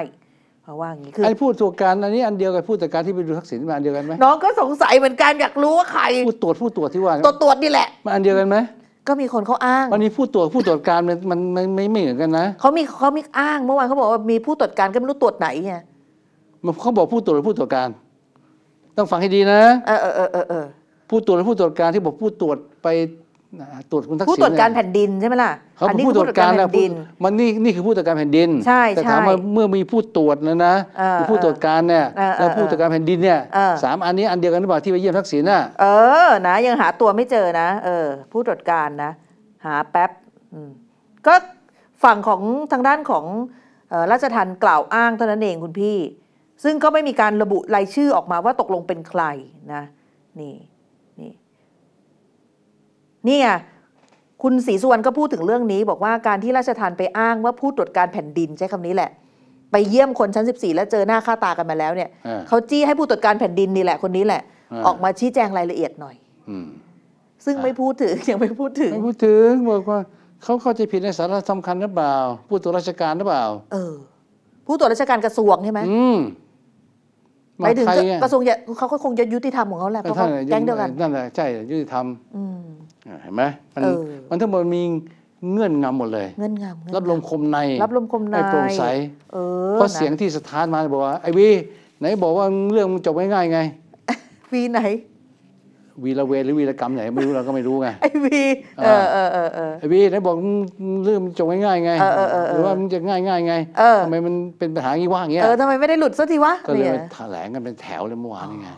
Speaker 1: เพราะว่าอย่างนี้คือไอ้
Speaker 2: พูดตรวจการอันนี้อันเดียวกับพูดแั่การที่ไปดูทักษิณมาอันเดียวกันไหมน้องก็สงสัยเหมือนกันอยากรู้ว่าใครพูดตรวจพูดตรวจที่ว่าตรวจตรวจนี่แหละมาอันเดียวกันไหมก็มีคนเขาอ้างวันนี้ผู้ตรวจผู้ตรวจการมันมันไม่ไม่เหมือนกันนะเขามีเขามี
Speaker 1: อ้างเมื่อวานเขาบอกว่ามีผู้ตรวจการก็ไม่รู้ตรวจไหนไง
Speaker 2: เขาบอกผู้ตรวจผู้ตรวจการ ต้องฟังให้ดีนะเออเออเออเออผู้ตรวจผู้ตรวจการที่บอกผู้ตรวจไปตรวจคุณทักษิณผู้ตรวจการแผ่น
Speaker 1: ดินใช่ไหมล่ะเขาเป็นผู้ตรวจการแผ่นดิน
Speaker 2: มันนี่นี่คือผู้ตรวจการแผ่นดินใช่แต่ถามว่าเมื่อมีผู้ตรวจนะนะผู้ตรวจการเนี่ยแล้วผู้ตรวจการแผ่นดินเนี่ยสามอันนี้อันเดียวกันหรือเปล่าที่ไปเยี่ยมทักษิณน่ะ
Speaker 1: เออนะยังหาตัวไม่เจอนะ เออ ผู้ตรวจการนะ หาแป๊บก็ฝั่งของทางด้านของ ราชทันกล่าวอ้างเท่านั้นเองคุณพี่ ซึ่งก็ไม่มีการระบุรายชื่อออกมาว่าตกลงเป็นใครนะ นี่นี่ไงคุณศรีสุวรรณก็พูดถึงเรื่องนี้ บอกว่าการที่ราชทานไปอ้างว่าผู้ตรวจการแผ่นดินใช้คำนี้แหละ ไปเยี่ยมคนชั้น14แล้วเจอหน้าค่าตากันมาแล้วเนี่ยเขาจี้ให้ผู้ตรวจการแผ่นดินนี่แหละคนนี้แหละออกมาชี้แจงรายละเอียดหน่อยซึ่งไม่พูดถึง
Speaker 2: ยังไม่พูดถึง ไม่พูดถึง บอกว่าเขาเข้าใจผิดในสาระสำคัญหรือเปล่าผู้ตรวจราชการหรือเปล่า เออ
Speaker 1: ผู้ตรวจราชการกระทรวงใช่ไหม
Speaker 2: ไปถึงกระทร
Speaker 1: วงเขาก็คงจะยุติธรรมของเขาแหละเพราะเขาแก๊งเดียวกัน
Speaker 2: นั่นแหละใช่ยุติธรรมเห็นไหมมันมันทั้งหมดมีเงื่อนงำหมดเลยเงื่อนงำรับลมคมในรับลมคมในโปร่งใสเพราะเสียงที่สถานมาบอกว่าไอ้วี ไหนบอกว่าเรื่องมันจบง
Speaker 1: ่ายๆไงวีไหน
Speaker 2: วีละเวรหรือวีละกรรมไหนไม่รู้เราก็ไม่รู้ไงไอ
Speaker 1: ้วีเออเออเออ
Speaker 2: ไอ้วีไหนบอกเรื่องมันจบง่ายๆไงหรือว่ามันจะง่า
Speaker 1: ยๆไงทำไมมันเป็นปัญหางี้ว่า่างเงี้ยเออทำไมไม่ได้หลุดสักทีวะก็เลยแถลงกันเป็นแถวเลยเมื่อวานนี่ไง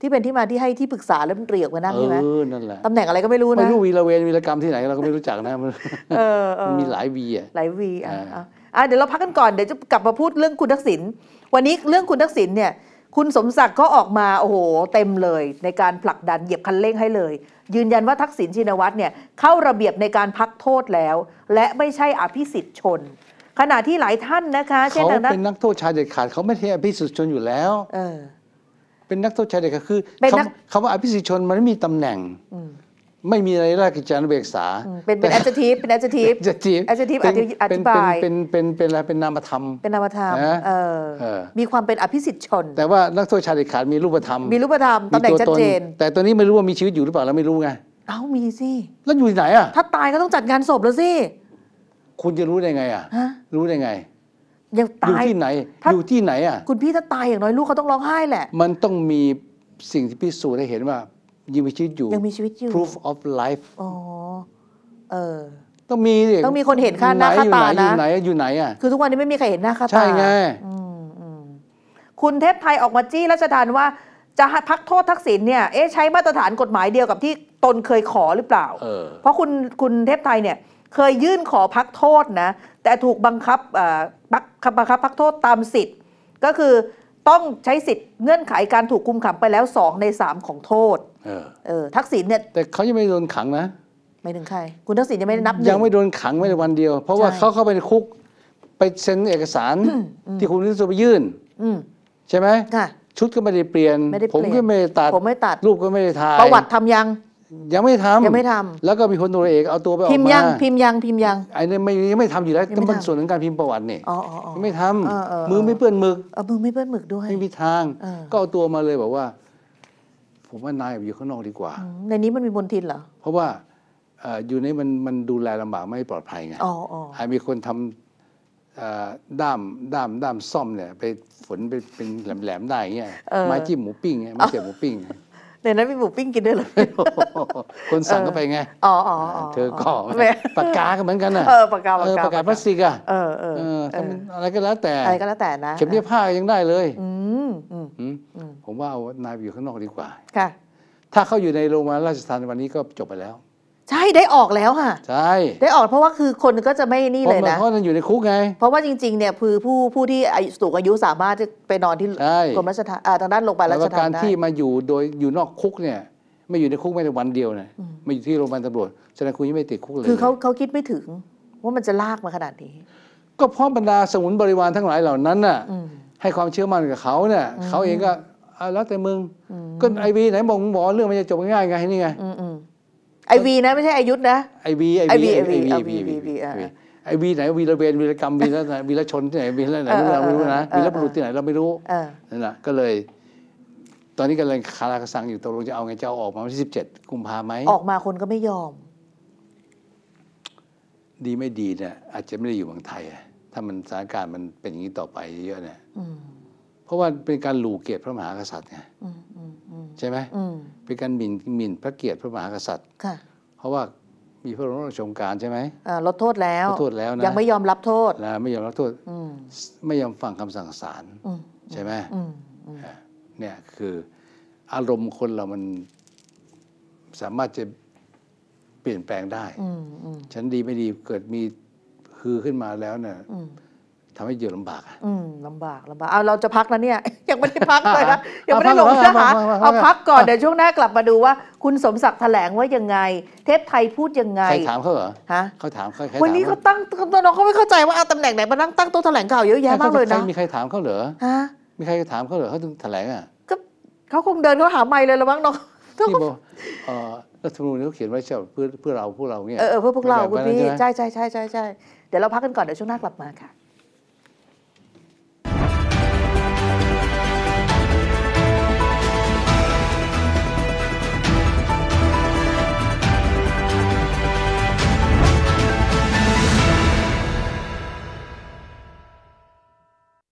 Speaker 1: ที่เป็นที่มาที่ให้ที่ปรึกษาแล้วมันเรียกมานั่งใช่ไหมนั่นแหละตำแหน่งอะไรก็ไม่รู้นะไม่รู้วีร
Speaker 2: ะเวนวีรกรรมที่ไหนเราก็ไม่รู้จักนะมันมีหลายวีอ่ะ
Speaker 1: หลายวีอ่ะเดี๋ยวเราพักกันก่อนเดี๋ยวจะกลับมาพูดเรื่องคุณทักษิณวันนี้เรื่องคุณทักษิณเนี่ย คุณสมศักดิ์ก็ออกมาโอ้โหเต็มเลย ในการผลักดันเหยียบคันเร่งให้เลย ยืนยันว่าทักษิณชินวัตรเนี่ยเข้าระเบียบในการพักโทษแล้ว และไม่ใช่อภิสิทธิ์ชน ขณะที่หลายท่านนะคะเช่นเขาเป็น
Speaker 2: นักโทษชายเด็ดขาดเขาไม่ใช่อภิสิทธิ์ชนอยู่แล้ว เออเป็นนักโทษชายเด็กขาดคือเป็นนักคำคำว่าอภิสิทธิชนมันไม่มีตำแหน่งไม่มีอะไรราชกิจจานุเบกษาเป็นเป็นแอสเ c t i v เป็นแอสเ c t i จี a แอสเ t i v e อธิอธิบายเป็นเป็นเป็นเป็นอะไรเป็นนามธรรม เป็นนามธรรมเออ มีความเป็นอภิสิทธิชน แต่ว่านักโทษชายเด็กขาดมีรูปธรรมมีรู
Speaker 1: ปธรรมตำแหน่งชัดเจน
Speaker 2: แต่ตอนนี้ไม่รู้ว่ามีชีวิตอยู่หรือเปล่าเราไม่รู้ไง
Speaker 1: เอ้ามีสิ
Speaker 2: แล้วอยู่ที่ไหนอ่ะถ้าตายก็ต้อง
Speaker 1: จัดงานศพแล้วสิ
Speaker 2: คุณจะรู้ได้ไง อ่ะฮะรู้ได้ไงยังอตายู่ที่ไหน อยู่ที่ไหนอ่ะ คุณพี่ถ้าตายอย่างน้อยลูกเขาต้องร้องไห้แหละ มันต้องมีสิ่งที่พิสูจน์ให้เห็นว่ายังมีชีวิตอยู่ยังมีชีวิตอยู่ proof of life อ๋อ เออ ต้องมีต้องมีคนเห็นค่าหน้าค่าตานะอยู่ไหน อยู่ไหนอ่ะ
Speaker 1: คือทุกวันนี้ไม่มีใครเห็นหน้าค่าตา ใช่ไงคุณเทพไทยออกมาจี้รัชทานว่าจะพักโทษทักษิณเนี่ย เอ๊ะใช้มาตรฐานกฎหมายเดียวกับที่ตนเคยขอหรือเปล่าเเพราะคุณคุณเทพไทยเนี่ยเคยยื่นขอพักโทษนะ แต่ถูกบังคับบังคับพักโทษตามสิทธิ์ก็คือต้องใช้สิทธิ์เงื่อนไขการถูกคุมขังไปแล้วสองในสามของโทษเออทักษิณเนี่ยแต่เขายังไม่โดนขังนะ ไม่ถึงใคร คุณทักษิณยังไม่ได้นับ ยังไม่
Speaker 2: โดนขังไม่ได้วันเดียวเพราะว่าเขาเข้าไปในคุกไปเซ็นเอกสารที่คุณนิสุไปยื่น ใช่ไหมชุดก็ไม่ได้เปลี่ยนผมก็ไม่ได้ตัดผมไม่ตัดรูปก็ไม่ได้ถ่ายประวัติทำยังยังไม่ทำยังไม่ทำแล้วก็มีคนตัวเอกเอาตัวไปออกมาพิมพ์ยังพิ
Speaker 1: มพ์ยังพิมพ์ยัง
Speaker 2: ไอ้นี่ไม่ยังไม่ทำอยู่แล้วองเป็นส่วนของการพิมพ์ประวัตินี่ย
Speaker 1: ไม่ทำมือไ
Speaker 2: ม่เปื้อนมึกมือไม่เปื้อนมึกด้วย ไม่มีทาง ก็เอาตัวมาเลยบอกว่า ผมว่านายอยู่ข้างนอกดีกว่า
Speaker 1: ในนี้มันมีบนทินเหรอ
Speaker 2: เพราะว่าอยู่ในมันมันดูแลลำบากไม่ปลอดภัยไง อ๋ออ๋้มีคนทำด้ามด้ามด้ามซ่อมเนี่ยไปฝนเป็นแหลมๆได้เงี้ย ไม้จิ้มหมูปิ้งเงี้ยไม้เียบหมูปิ้ง
Speaker 1: ในนั้นมีหมูปิ้งกินด้วยหรอ
Speaker 2: คนสั่งก็ไปไงอ๋อเธอก่อปากกาก็เหมือนกันนะเออปากกาปากกาพลาสติกอ่ะเออเอออะไรก็แล้วแต่ อะไรก็
Speaker 1: แล้วแต่นะ เข็มเย
Speaker 2: ็บผ้ายังได้เลย ผมว่าเอานายอยู่ข้างนอกดีกว่าค่ะ ถ้าเขาอยู่ในโรงพยาบาลราชธานวันนี้ก็จบไปแล้ว
Speaker 1: ใช่ ได้ออกแล้วค่ะใช่ได้ออกเพราะว่าคือคนก็จะไม่นี่เลยนะเพราะมันอยู่ในคุกไง เพราะว่าจริงๆ เนี่ยคือผู้ผู้ที่อายุสูงอายุสามารถจะไปนอนที่กรมราชธรรมทางด้านโรงพยาบาลราชธรรมได้การที่ม
Speaker 2: าอยู่โดยอยู่นอกคุกเนี่ย ไม่อยู่ในคุกไม่แต่วันเดียวนะไม่อยู่ที่โรงพยาบาลตำรวจแสดงคุณยังไม่ติดคุกเลย คือเขา
Speaker 1: เขาคิดไม่ถึงว่ามันจะลากมาขนาดนี้
Speaker 2: ก็เพราะบรรดาสมุนบริวารทั้งหลายเหล่านั้นน่ะให้ความเชื่อมั่นกับเขาเนี่ยเขาเองก็แล้วแต่มึงก็ไอวีไหนบอกมึงบอกเรื่องมันจะจบง่ายไงนี่ไงไอวี
Speaker 1: นะไม่ใช่อายุธนะ
Speaker 2: ไอวีไอวีไอวีไอวีไอวีไอวีไหนวีระเวนวีระกรรมวีระวีระชนที่ไหนวีระไหนเราไม่รู้นะวีระบุรุษที่ไหนเราไม่รู้นั่นแหละก็เลย ตอนนี้กำลังคาราคาสังอยู่ตกลงจะเอาไงเจ้าออก มาวันที่สิบเจ็ดกุมภาไหมออก
Speaker 1: มาคนก็ไม่ยอม
Speaker 2: ดีไม่ดีเนี่ยอาจจะไม่ได้อยู่เมืองไทย ถ้ามันสถานการณ์มันเป็นอย่างนี้ต่อไปเยอะเนี่ยเพราะว่าเป็นการหลูเกียรติพระมหากษัตริย์ไงใช่ไหมเป็นการหมิ่นหมิ่นพระเกียรติพระมหากษัตริย์เพราะว่ามีพระรมรชงการใช่ไหม
Speaker 1: ลดโทษแล้วลดโทษแล้วนะยังไม่ยอมรับ
Speaker 2: โทษนะไม่ยอมรับโทษไม่ยอมฟังคำสั่งศาลใช่ไหม เนี่ยคืออารมณ์คนเรามันสามารถจะเปลี่ยนแปลงได้ฉันดีไม่ดีเกิดมีคือขึ้นมาแล้วเนี่ยทำให้เยู่ลลำบาก
Speaker 1: อืมลำบากลำบากเอาเราจะพักแล้วเนี่ยยังไม่ได้พักเลยนะยังไม่ได้ลงเสื้อหาเอาพักก่อนเดี๋ยวช่วงหน้ากลับมาดูว่า คุณสมศักดิ์แถลงว่ายังไง เทพไทยพูดยังไงใครถา
Speaker 2: มเขาเหรอฮะเขาถามใครวันนี้เขา
Speaker 1: ตั้งน้องเขาไม่เข้าใจว่าเอาตำแหน่งไหนมานั่งตั้งโต๊ะแถลงข่าวเยอะแยะมากเลยนะมี
Speaker 2: ใครถามเขาเหรอฮะมีใครถามเขาเหรอเขาถึงแถลงอ่ะก็
Speaker 1: เขาคงเดินเขาหาไม่เลยละมั้งน้อง
Speaker 2: ที่บอกรัฐธมนูญเขาเขียนไว้เช่เพื่อเพื่อเราพวกเราเนี่ยเออเพื่อพวกเราคุณพี่ใช่
Speaker 1: ใช่ใช่ใช่ใช่เดี๋ยวเราพักกันก่อนเดี๋ยวช่วงหน้ากลับมาค่ะ